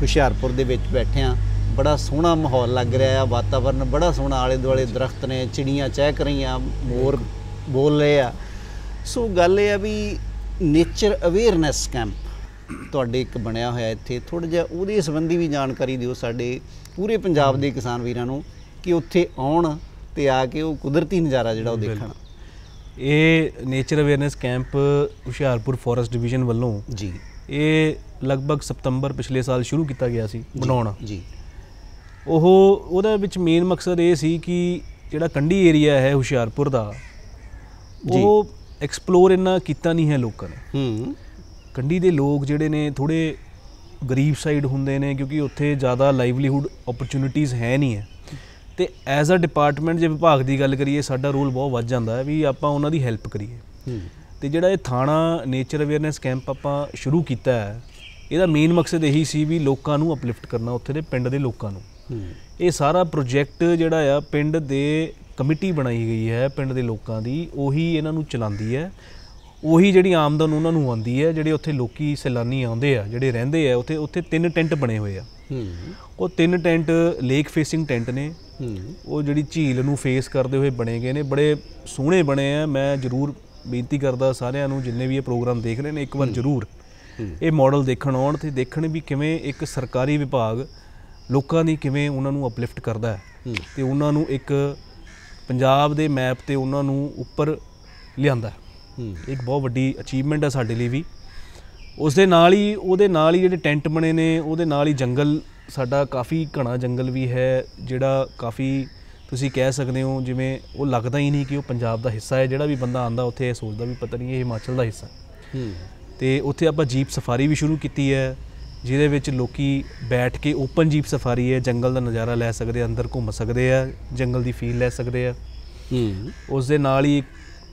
A: ਹੁਸ਼ਿਆਰਪੁਰ ਦੇ ਵਿੱਚ ਬੈਠੇ ਆ ਬੜਾ ਸੋਹਣਾ ਮਾਹੌਲ ਲੱਗ ਰਿਹਾ ਆ ਵਾਤਾਵਰਨ ਬੜਾ ਸੋਹਣਾ ਆਲੇ ਦੁਆਲੇ ਦਰਖਤ ਨੇ ਚਿੜੀਆਂ ਚਹਿਕ ਰਹੀਆਂ ਮੋਰ ਬੋਲ ਰਹੇ ਆ ਸੋ ਗੱਲ ਇਹ ਆ ਵੀ ਨੇਚਰ ਅਵੇਅਰਨੈਸ ਕੈਂਪ ਤੁਹਾਡੇ ਇੱਕ ਬਣਿਆ ਹੋਇਆ ਇੱਥੇ ਥੋੜਾ ਜਿਹਾ ਉਹਦੇ ਸੰਬੰਧੀ ਵੀ ਜਾਣਕਾਰੀ ਦਿਓ ਸਾਡੇ ਪੂਰੇ ਪੰਜਾਬ ਦੇ ਕਿਸਾਨ ਵੀਰਾਂ ਨੂੰ ਕਿ ਉੱਥੇ ਆਉਣ ਤੇ ਆ ਕੇ ਉਹ ਕੁਦਰਤੀ ਨਜ਼ਾਰਾ ਜਿਹੜਾ ਉਹ ਦੇਖਣ
B: ਇਹ nature awareness camp Hoshiarpur forest division ਵੱਲੋਂ ਜੀ ਇਹ ਲਗਭਗ ਸਤੰਬਰ ਪਿਛਲੇ ਸਾਲ ਸ਼ੁਰੂ ਕੀਤਾ ਗਿਆ ਸੀ ਬਣਾਉਣਾ ਜੀ ਉਹ ਉਹਦੇ ਵਿੱਚ ਮੇਨ ਮਕਸਦ ਇਹ ਸੀ ਕਿ ਜਿਹੜਾ ਕੰਢੀ ਏਰੀਆ ਹੈ ਹੁਸ਼ਿਆਰਪੁਰ ਦਾ ਉਹ ਐਕਸਪਲੋਰ ਇੰਨਾ ਕੀਤਾ ਨਹੀਂ ਹੈ ਲੋਕਾਂ ਨੇ ਹੂੰ ਕੰਢੀ ਦੇ ਲੋਕ ਜਿਹੜੇ ਨੇ ਥੋੜੇ ਗਰੀਬ ਸਾਈਡ ਹੁੰਦੇ ਨੇ ਕਿਉਂਕਿ ਉੱਥੇ ਜ਼ਿਆਦਾ ਲਾਈਵਲੀਹੂਡ ਓਪਰਚੁਨਿਟੀਆਂ ਹੈ ਨਹੀਂ ਹੈ ਤੇ ਐਜ਼ ਅ ਡਿਪਾਰਟਮੈਂਟ ਜੇ ਵਿਭਾਗ ਦੀ ਗੱਲ ਕਰੀਏ ਸਾਡਾ ਰੋਲ ਬਹੁਤ ਵੱਧ ਜਾਂਦਾ ਹੈ ਵੀ ਆਪਾਂ ਉਹਨਾਂ ਦੀ ਹੈਲਪ ਕਰੀਏ ਤੇ ਜਿਹੜਾ ਇਹ ਥਾਣਾ ਨੇਚਰ ਅਵੇਅਰਨੈਸ ਕੈਂਪ ਆਪਾਂ ਸ਼ੁਰੂ ਕੀਤਾ ਹੈ ਇਹਦਾ ਮੇਨ ਮਕਸਦ ਇਹੀ ਸੀ ਵੀ ਲੋਕਾਂ ਨੂੰ ਅਪਲਿਫਟ ਕਰਨਾ ਉੱਥੇ ਦੇ ਪਿੰਡ ਦੇ ਲੋਕਾਂ ਨੂੰ ਇਹ ਸਾਰਾ ਪ੍ਰੋਜੈਕਟ ਜਿਹੜਾ ਆ ਪਿੰਡ ਦੇ ਕਮੇਟੀ ਬਣਾਈ ਗਈ ਹੈ ਪਿੰਡ ਦੇ ਲੋਕਾਂ ਦੀ ਉਹੀ ਇਹਨਾਂ ਨੂੰ ਚਲਾਉਂਦੀ ਹੈ ਉਹੀ ਜਿਹੜੀ ਆਮਦਨ ਉਹਨਾਂ ਨੂੰ ਆਉਂਦੀ ਹੈ ਜਿਹੜੇ ਉੱਥੇ ਲੋਕੀ ਸੈਲਾਨੀ ਆਉਂਦੇ ਆ ਜਿਹੜੇ ਰਹਿੰਦੇ ਆ ਉੱਥੇ ਉੱਥੇ ਤਿੰਨ ਟੈਂਟ ਬਣੇ ਹੋਏ ਆ ਉਹ ਤਿੰਨ ਟੈਂਟ ਲੇਕ ਫੇਸਿੰਗ ਟੈਂਟ ਨੇ ਉਹ ਜਿਹੜੀ ਝੀਲ ਨੂੰ ਫੇਸ ਕਰਦੇ ਹੋਏ ਬਣੇ ਗਏ ਨੇ ਬੜੇ ਸੋਹਣੇ ਬਣੇ ਆ ਮੈਂ ਜ਼ਰੂਰ ਬੇਨਤੀ ਕਰਦਾ ਸਾਰਿਆਂ ਨੂੰ ਜਿੰਨੇ ਵੀ ਇਹ ਪ੍ਰੋਗਰਾਮ ਦੇਖ ਰਹੇ ਨੇ ਇੱਕ ਵਾਰ ਜ਼ਰੂਰ ਇਹ ਮਾਡਲ ਦੇਖਣ ਆਉਣ ਤੇ ਦੇਖਣ ਵੀ ਕਿਵੇਂ ਇੱਕ ਸਰਕਾਰੀ ਵਿਭਾਗ ਲੋਕਾਂ ਦੀ ਕਿਵੇਂ ਉਹਨਾਂ ਨੂੰ ਅਪਲਿਫਟ ਕਰਦਾ ਹੈ ਤੇ ਉਹਨਾਂ ਨੂੰ ਇੱਕ ਪੰਜਾਬ ਦੇ ਮੈਪ ਤੇ ਉਹਨਾਂ ਨੂੰ ਉੱਪਰ ਲਿਆਂਦਾ ਇੱਕ ਬਹੁਤ ਵੱਡੀ ਅਚੀਵਮੈਂਟ ਹੈ ਸਾਡੇ ਲਈ ਵੀ ਉਸ ਦੇ ਨਾਲ ਹੀ ਉਹਦੇ ਨਾਲ ਹੀ ਜਿਹੜੇ ਟੈਂਟ ਬਣੇ ਨੇ ਉਹਦੇ ਨਾਲ ਹੀ ਜੰਗਲ ਸਾਡਾ ਕਾਫੀ ਘਣਾ ਜੰਗਲ ਵੀ ਹੈ ਜਿਹੜਾ ਕਾਫੀ ਤੁਸੀਂ ਕਹਿ ਸਕਦੇ ਹੋ ਜਿਵੇਂ ਉਹ ਲੱਗਦਾ ਹੀ ਨਹੀਂ ਕਿ ਉਹ ਪੰਜਾਬ ਦਾ ਹਿੱਸਾ ਹੈ ਜਿਹੜਾ ਵੀ ਬੰਦਾ ਆਂਦਾ ਉੱਥੇ ਇਹ ਸੋਚਦਾ ਵੀ ਪਤਾ ਨਹੀਂ ਇਹ ਹਿਮਾਚਲ ਦਾ ਹਿੱਸਾ ਤੇ ਉੱਥੇ ਆਪਾਂ ਜੀਪ ਸਫਾਰੀ ਵੀ ਸ਼ੁਰੂ ਕੀਤੀ ਹੈ ਜਿਹਦੇ ਵਿੱਚ ਲੋਕੀ ਬੈਠ ਕੇ ਓਪਨ ਜੀਪ ਸਫਾਰੀ ਹੈ ਜੰਗਲ ਦਾ ਨਜ਼ਾਰਾ ਲੈ ਸਕਦੇ ਆ ਅੰਦਰ ਘੁੰਮ ਸਕਦੇ ਆ ਜੰਗਲ ਦੀ ਫੀਲ ਲੈ ਸਕਦੇ ਆ ਹੂੰ ਉਸ ਦੇ ਨਾਲ ਹੀ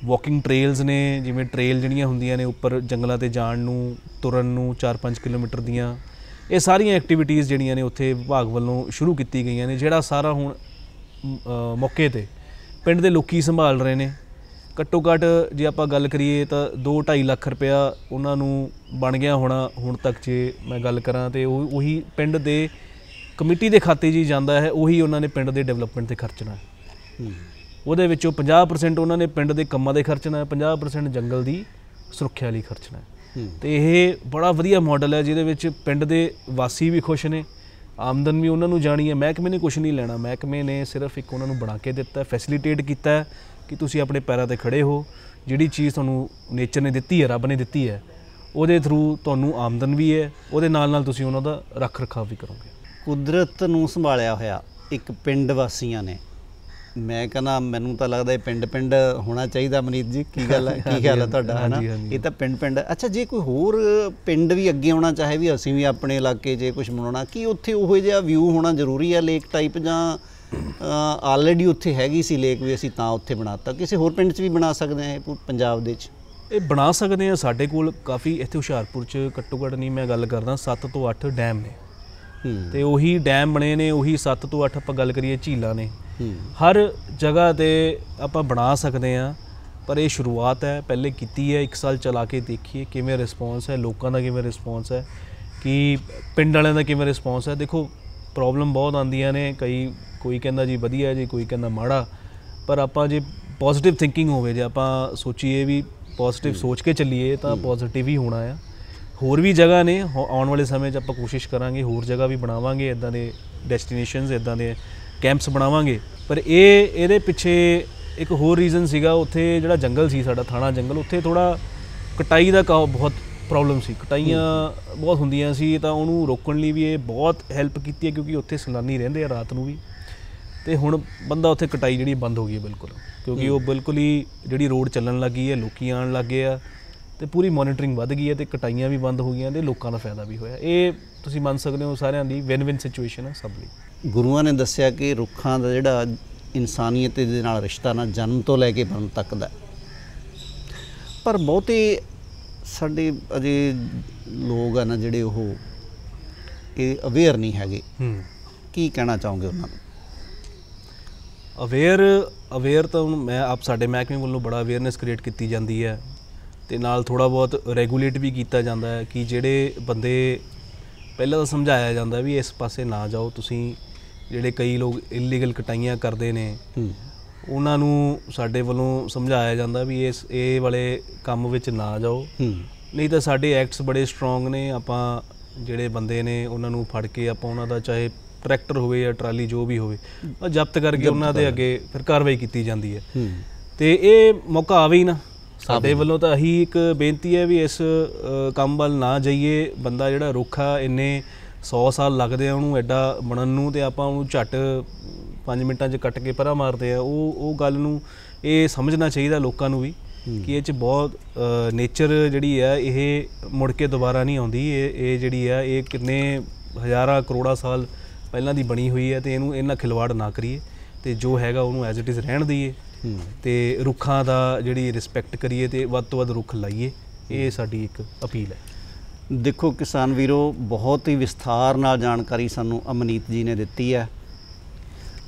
B: ਵਾਕਿੰਗ ਟ੍ਰੇਲਸ ਨੇ ਜਿਵੇਂ ਟ੍ਰੇਲ ਜਿਹੜੀਆਂ ਹੁੰਦੀਆਂ ਨੇ ਉੱਪਰ ਜੰਗਲਾਂ ਤੇ ਜਾਣ ਨੂੰ ਤੁਰਨ ਨੂੰ 4-5 ਕਿਲੋਮੀਟਰ ਦੀਆਂ ਇਹ ਸਾਰੀਆਂ ਐਕਟੀਵਿਟੀਆਂ ਜਿਹੜੀਆਂ ਨੇ ਉੱਥੇ ਵਿਭਾਗ ਵੱਲੋਂ ਸ਼ੁਰੂ ਕੀਤੀ ਗਈਆਂ ਨੇ ਜਿਹੜਾ ਸਾਰਾ ਹੁਣ ਮੌਕੇ ਤੇ ਪਿੰਡ ਦੇ ਲੋਕੀ ਸੰਭਾਲ ਰਹੇ ਨੇ ਘੱਟੋ ਘੱਟ ਜੇ ਆਪਾਂ ਗੱਲ ਕਰੀਏ ਤਾਂ 2-2.5 ਲੱਖ ਰੁਪਇਆ ਉਹਨਾਂ ਨੂੰ ਬਣ ਗਿਆ ਹੋਣਾ ਹੁਣ ਤੱਕ ਜੇ ਮੈਂ ਗੱਲ ਕਰਾਂ ਤੇ ਉਹ ਉਹੀ ਪਿੰਡ ਦੇ ਕਮੇਟੀ ਦੇ ਖਾਤੇ 'ਚ ਜਾਂਦਾ ਹੈ ਉਹੀ ਉਹਨਾਂ ਨੇ ਪਿੰਡ ਦੇ ਡਿਵੈਲਪਮੈਂਟ ਤੇ ਖਰਚਣਾ ਹੈ ਉਹਦੇ ਵਿੱਚੋਂ 50% ਉਹਨਾਂ ਨੇ ਪਿੰਡ ਦੇ ਕੰਮਾਂ ਦੇ ਖਰਚਣਾ ਹੈ 50% ਜੰਗਲ ਦੀ ਸੁਰੱਖਿਆ ਲਈ ਖਰਚਣਾ ਹੈ ਤੇ ਇਹ ਬੜਾ ਵਧੀਆ ਮਾਡਲ ਹੈ ਜਿਹਦੇ ਵਿੱਚ ਪਿੰਡ ਦੇ ਵਾਸੀ ਵੀ ਖੁਸ਼ ਨੇ ਆਮਦਨ ਵੀ ਉਹਨਾਂ ਨੂੰ ਜਾਣੀ ਹੈ ਮਹਿਕਮੇ ਨੇ ਕੁਝ ਨਹੀਂ ਲੈਣਾ ਮਹਿਕਮੇ ਨੇ ਸਿਰਫ ਇੱਕ ਉਹਨਾਂ ਨੂੰ ਬਣਾ ਕੇ ਦਿੱਤਾ ਫੈਸਿਲਿਟੇਟ ਕੀਤਾ ਕਿ ਤੁਸੀਂ ਆਪਣੇ ਪੈਰਾਂ ਤੇ ਖੜੇ ਹੋ ਜਿਹੜੀ ਚੀਜ਼ ਤੁਹਾਨੂੰ ਨੇਚਰ ਨੇ ਦਿੱਤੀ ਹੈ ਰੱਬ ਨੇ ਦਿੱਤੀ ਹੈ ਉਹਦੇ ਥਰੂ ਤੁਹਾਨੂੰ ਆਮਦਨ ਵੀ ਹੈ ਉਹਦੇ ਨਾਲ ਨਾਲ ਤੁਸੀਂ ਉਹਨਾਂ ਦਾ ਰੱਖ ਰਖਾਵ ਵੀ ਕਰੋਗੇ
A: ਕੁਦਰਤ ਨੂੰ ਸੰਭਾਲਿਆ ਹੋਇਆ ਇੱਕ ਪਿੰਡ ਵਾਸੀਆਂ ਨੇ ਮੈਂ ਕਹਿੰਦਾ ਮੈਨੂੰ ਤਾਂ ਲੱਗਦਾ ਇਹ ਪਿੰਡ ਪਿੰਡ ਹੋਣਾ ਚਾਹੀਦਾ ਮਨੀਤ ਜੀ ਕੀ ਗੱਲ ਹੈ ਕੀ ਖਿਆਲ ਹੈ ਤੁਹਾਡਾ ਹਨਾ ਇਹ ਤਾਂ ਪਿੰਡ ਪਿੰਡ ਅੱਛਾ ਜੇ ਕੋਈ ਹੋਰ ਪਿੰਡ ਵੀ ਅੱਗੇ ਆਉਣਾ ਚਾਹੇ ਵੀ ਅਸੀਂ ਵੀ ਆਪਣੇ ਇਲਾਕੇ 'ਚ ਕੁਝ ਬਣਾਉਣਾ ਕੀ ਉੱਥੇ ਉਹੋ ਜਿਹਾ ਵਿਊ ਹੋਣਾ ਜ਼ਰੂਰੀ ਹੈ ਲੇਕ ਟਾਈਪ ਜਾਂ ਆਲਰੇਡੀ ਉੱਥੇ ਹੈਗੀ ਸੀ ਲੇਕ ਵੀ ਅਸੀਂ ਤਾਂ ਉੱਥੇ ਬਣਾਤਾ ਕਿਸੇ ਹੋਰ ਪਿੰਡ 'ਚ ਵੀ ਬਣਾ ਸਕਦੇ ਆ ਇਹ ਪੰਜਾਬ ਦੇ 'ਚ
B: ਇਹ ਬਣਾ ਸਕਦੇ ਆ ਸਾਡੇ ਕੋਲ ਕਾਫੀ ਇੱਥੇ ਹੁਸ਼ਿਆਰਪੁਰ 'ਚ ਕਟੂਗੜ ਨਹੀਂ ਮੈਂ ਗੱਲ ਕਰਦਾ 7 ਤੋਂ 8 ਡੈਮ ਨੇ ਤੇ ਉਹੀ ਡੈਮ ਬਣੇ ਨੇ ਉਹੀ 7 ਤੋਂ 8 ਆਪਾਂ ਗੱਲ ਕਰੀਏ ਝੀਲਾਂ ਨੇ ਹਰ ਜਗ੍ਹਾ ਤੇ ਆਪਾਂ ਬਣਾ ਸਕਦੇ ਆ ਪਰ ਇਹ ਸ਼ੁਰੂਆਤ ਹੈ ਪਹਿਲੇ ਕੀਤੀ ਹੈ ਇੱਕ ਸਾਲ ਚਲਾ ਕੇ ਦੇਖੀਏ ਕਿਵੇਂ ਰਿਸਪੌਂਸ ਹੈ ਲੋਕਾਂ ਦਾ ਕਿਵੇਂ ਰਿਸਪੌਂਸ ਹੈ ਕਿ ਪਿੰਡ ਵਾਲਿਆਂ ਦਾ ਕਿਵੇਂ ਰਿਸਪੌਂਸ ਹੈ ਦੇਖੋ ਪ੍ਰੋਬਲਮ ਬਹੁਤ ਆਉਂਦੀਆਂ ਨੇ ਕਈ ਕੋਈ ਕਹਿੰਦਾ ਜੀ ਵਧੀਆ ਜੀ ਕੋਈ ਕਹਿੰਦਾ ਮਾੜਾ ਪਰ ਆਪਾਂ ਜੇ ਪੋਜ਼ਿਟਿਵ ਥਿੰਕਿੰਗ ਹੋਵੇ ਜੇ ਆਪਾਂ ਸੋਚੀਏ ਵੀ ਪੋਜ਼ਿਟਿਵ ਸੋਚ ਕੇ ਚੱਲੀਏ ਤਾਂ ਪੋਜ਼ਿਟਿਵ ਹੀ ਹੋਣਾ ਆ ਹੋਰ ਵੀ ਜਗ੍ਹਾ ਨੇ ਆਉਣ ਵਾਲੇ ਸਮੇਂ 'ਚ ਆਪਾਂ ਕੋਸ਼ਿਸ਼ ਕਰਾਂਗੇ ਹੋਰ ਜਗ੍ਹਾ ਵੀ ਬਣਾਵਾਂਗੇ ਇਦਾਂ ਦੇ ਡੈਸਟੀਨੇਸ਼ਨਸ ਇਦਾਂ ਦੇ ਕੈਂਪਸ ਬਣਾਵਾਂਗੇ ਪਰ ਇਹ ਇਹਦੇ ਪਿੱਛੇ ਇੱਕ ਹੋਰ ਰੀਜ਼ਨ ਸੀਗਾ ਉੱਥੇ ਜਿਹੜਾ ਜੰਗਲ ਸੀ ਸਾਡਾ ਥਾਣਾ ਜੰਗਲ ਉੱਥੇ ਥੋੜਾ ਕਟਾਈ ਦਾ ਬਹੁਤ ਪ੍ਰੋਬਲਮ ਸੀ ਕਟਾਈਆਂ ਬਹੁਤ ਹੁੰਦੀਆਂ ਸੀ ਤਾਂ ਉਹਨੂੰ ਰੋਕਣ ਲਈ ਵੀ ਇਹ ਬਹੁਤ ਹੈਲਪ ਕੀਤੀ ਹੈ ਕਿਉਂਕਿ ਉੱਥੇ ਸਲਾਨੀ ਰਹਿੰਦੇ ਆ ਰਾਤ ਨੂੰ ਵੀ ਤੇ ਹੁਣ ਬੰਦਾ ਉੱਥੇ ਕਟਾਈ ਜਿਹੜੀ ਬੰਦ ਹੋ ਗਈ ਬਿਲਕੁਲ ਕਿਉਂਕਿ ਉਹ ਬਿਲਕੁਲ ਹੀ ਜਿਹੜੀ ਰੋਡ ਚੱਲਣ ਲੱਗੀ ਹੈ ਲੋਕੀ ਆਣ ਲੱਗੇ ਆ ਤੇ ਪੂਰੀ ਮੋਨਿਟਰਿੰਗ ਵੱਧ ਗਈ ਹੈ ਤੇ ਕਟਾਈਆਂ ਵੀ ਬੰਦ ਹੋ ਗਈਆਂ ਤੇ ਲੋਕਾਂ ਦਾ ਫਾਇਦਾ ਵੀ ਹੋਇਆ ਇਹ ਤੁਸੀਂ ਮੰਨ ਸਕਦੇ ਹੋ ਸਾਰਿਆਂ ਦੀ ਵਿਨ ਵਿਨ ਸਿਚੁਏਸ਼ਨ ਹੈ ਸਭ ਲਈ
A: ਗੁਰੂਆਂ ਨੇ ਦੱਸਿਆ ਕਿ ਰੁੱਖਾਂ ਦਾ ਜਿਹੜਾ ਇਨਸਾਨੀਅਤ ਦੇ ਨਾਲ ਰਿਸ਼ਤਾ ਨਾ ਜਨਮ ਤੋਂ ਲੈ ਕੇ ਮਰਨ ਤੱਕ ਦਾ ਪਰ ਬਹੁਤੇ ਸਾਡੇ ਅਜੇ ਲੋਕ ਆ ਨਾ ਜਿਹੜੇ ਉਹ
B: ਇਹ ਅਵੇਅਰ ਨਹੀਂ ਹੈਗੇ ਹੂੰ ਕੀ ਕਹਿਣਾ ਚਾਹੋਗੇ ਉਹਨਾਂ ਨੂੰ ਅਵੇਅਰ ਅਵੇਅਰ ਤਾਂ ਮੈਂ ਆਪ ਸਾਡੇ ਮਹਿਕਮੇ ਵੱਲੋਂ ਬੜਾ ਅਵੇਅਰਨੈਸ ਕ੍ਰੀਏਟ ਕੀਤੀ ਜਾਂਦੀ ਹੈ ਤੇ ਨਾਲ ਥੋੜਾ ਬਹੁਤ ਰੈਗੂਲੇਟ ਵੀ ਕੀਤਾ ਜਾਂਦਾ ਹੈ ਕਿ ਜਿਹੜੇ ਬੰਦੇ ਪਹਿਲਾਂ ਤਾਂ ਸਮਝਾਇਆ ਜਾਂਦਾ ਵੀ ਇਸ ਪਾਸੇ ਨਾ ਜਾਓ ਤੁਸੀਂ ਜਿਹੜੇ ਕਈ ਲੋਕ ਇਲੀਗਲ ਕਟਾਈਆਂ ਕਰਦੇ ਨੇ ਉਹਨਾਂ ਨੂੰ ਸਾਡੇ ਵੱਲੋਂ ਸਮਝਾਇਆ ਜਾਂਦਾ ਵੀ ਇਸ ਇਹ ਵਾਲੇ ਕੰਮ ਵਿੱਚ ਨਾ ਜਾਓ ਨਹੀਂ ਤਾਂ ਸਾਡੇ ਐਕਟਸ ਬੜੇ ਸਟਰੋਂਗ ਨੇ ਆਪਾਂ ਜਿਹੜੇ ਬੰਦੇ ਨੇ ਉਹਨਾਂ ਨੂੰ ਫੜ ਕੇ ਆਪਾਂ ਉਹਨਾਂ ਦਾ ਚਾਹੇ ਟਰੈਕਟਰ ਹੋਵੇ ਜਾਂ ਟਰਾਲੀ ਜੋ ਵੀ ਹੋਵੇ ਜ਼ਬਤ ਕਰਕੇ ਉਹਨਾਂ ਦੇ ਅੱਗੇ ਫਿਰ ਕਾਰਵਾਈ ਕੀਤੀ ਜਾਂਦੀ ਹੈ ਤੇ ਇਹ ਮੌਕਾ ਆਵੇ ਹੀ ਨਾ ਸਾਡੇ ਵੱਲੋਂ ਤਾਂ ਅਹੀ ਇੱਕ ਬੇਨਤੀ ਹੈ ਵੀ ਇਸ ਕੰਮ ਵੱਲ ਨਾ ਜਾਈਏ ਬੰਦਾ ਜਿਹੜਾ ਆ ਇੰਨੇ 100 ਸਾਲ ਲੱਗਦੇ ਆ ਉਹਨੂੰ ਐਡਾ ਬਣਨ ਨੂੰ ਤੇ ਆਪਾਂ ਉਹਨੂੰ ਝਟ 5 ਮਿੰਟਾਂ 'ਚ ਕੱਟ ਕੇ ਪਰਾ ਮਾਰਦੇ ਆ ਉਹ ਉਹ ਗੱਲ ਨੂੰ ਇਹ ਸਮਝਣਾ ਚਾਹੀਦਾ ਲੋਕਾਂ ਨੂੰ ਵੀ ਕਿ ਇਹ 'ਚ ਬਹੁਤ ਨੇਚਰ ਜਿਹੜੀ ਆ ਇਹ ਮੁੜ ਕੇ ਦੁਬਾਰਾ ਨਹੀਂ ਆਉਂਦੀ ਇਹ ਇਹ ਜਿਹੜੀ ਆ ਇਹ ਕਿੰਨੇ ਹਜ਼ਾਰਾਂ ਕਰੋੜਾ ਸਾਲ ਪਹਿਲਾਂ ਦੀ ਬਣੀ ਹੋਈ ਹੈ ਤੇ ਇਹਨੂੰ ਇਹਨਾਂ ਖਿਲਵਾੜ ਨਾ ਕਰੀਏ ਤੇ ਜੋ ਹੈਗਾ ਉਹਨੂੰ ਐਜ਼ ਇਟ ਇਜ਼ ਰਹਿਣ ਦਈਏ ਤੇ ਰੁੱਖਾਂ ਦਾ ਜਿਹੜੀ ਰਿਸਪੈਕਟ ਕਰੀਏ ਤੇ ਵੱਧ ਤੋਂ ਵੱਧ ਰੁੱਖ ਲਾਈਏ ਇਹ ਸਾਡੀ ਇੱਕ ਅਪੀਲ
A: ਹੈ ਦੇਖੋ ਕਿਸਾਨ ਵੀਰੋ ਬਹੁਤ ਹੀ ਵਿਸਥਾਰ ਨਾਲ ਜਾਣਕਾਰੀ ਸਾਨੂੰ ਅਮਨੀਤ ਜੀ ਨੇ ਦਿੱਤੀ ਹੈ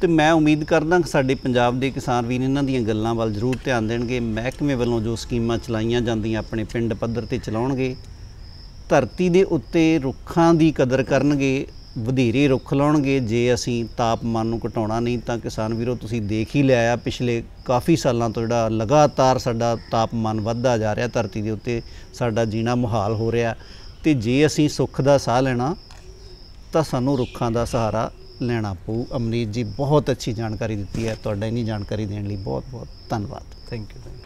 A: ਤੇ ਮੈਂ ਉਮੀਦ ਕਰਦਾ ਕਿ ਸਾਡੇ ਪੰਜਾਬ ਦੇ ਕਿਸਾਨ ਵੀਰ ਇਹਨਾਂ ਦੀਆਂ ਗੱਲਾਂ ਵੱਲ ਜ਼ਰੂਰ ਧਿਆਨ ਦੇਣਗੇ ਮਹਿਕਮੇ ਵੱਲੋਂ ਜੋ ਸਕੀਮਾਂ ਚਲਾਈਆਂ ਜਾਂਦੀਆਂ ਆਪਣੇ ਪਿੰਡ ਪੱਧਰ ਤੇ ਚਲਾਉਣਗੇ ਧਰਤੀ ਦੇ ਉੱਤੇ ਰੁੱਖਾਂ ਦੀ ਕਦਰ ਕਰਨਗੇ ਵਧੇਰੇ ਰੁੱਖ ਲਾਉਣਗੇ ਜੇ ਅਸੀਂ ਤਾਪਮਾਨ ਨੂੰ ਘਟਾਉਣਾ ਨਹੀਂ ਤਾਂ ਕਿਸਾਨ ਵੀਰੋ ਤੁਸੀਂ ਦੇਖ ਹੀ ਲਿਆ ਆ ਪਿਛਲੇ ਕਾਫੀ ਸਾਲਾਂ ਤੋਂ ਜਿਹੜਾ ਲਗਾਤਾਰ ਸਾਡਾ ਤਾਪਮਾਨ ਵੱਧਦਾ ਜਾ ਰਿਹਾ ਧਰਤੀ ਦੇ ਉੱਤੇ ਸਾਡਾ ਜੀਣਾ ਮੁਹਾਲ ਹੋ ਰਿਹਾ ਤੇ ਜੇ ਅਸੀਂ ਸੁੱਖ ਦਾ ਸਾਹ ਲੈਣਾ ਤਾਂ ਸਾਨੂੰ ਰੁੱਖਾਂ ਦਾ ਸਹਾਰਾ ਲੈਣਾ ਪਊ ਅਮਰੀਤ ਜੀ ਬਹੁਤ ਅੱਛੀ ਜਾਣਕਾਰੀ ਦਿੱਤੀ ਹੈ ਤੁਹਾਡਾ ਇਨੀ ਜਾਣਕਾਰੀ ਦੇਣ ਲਈ ਬਹੁਤ ਬਹੁਤ ਧੰਨਵਾਦ ਥੈਂਕ ਯੂ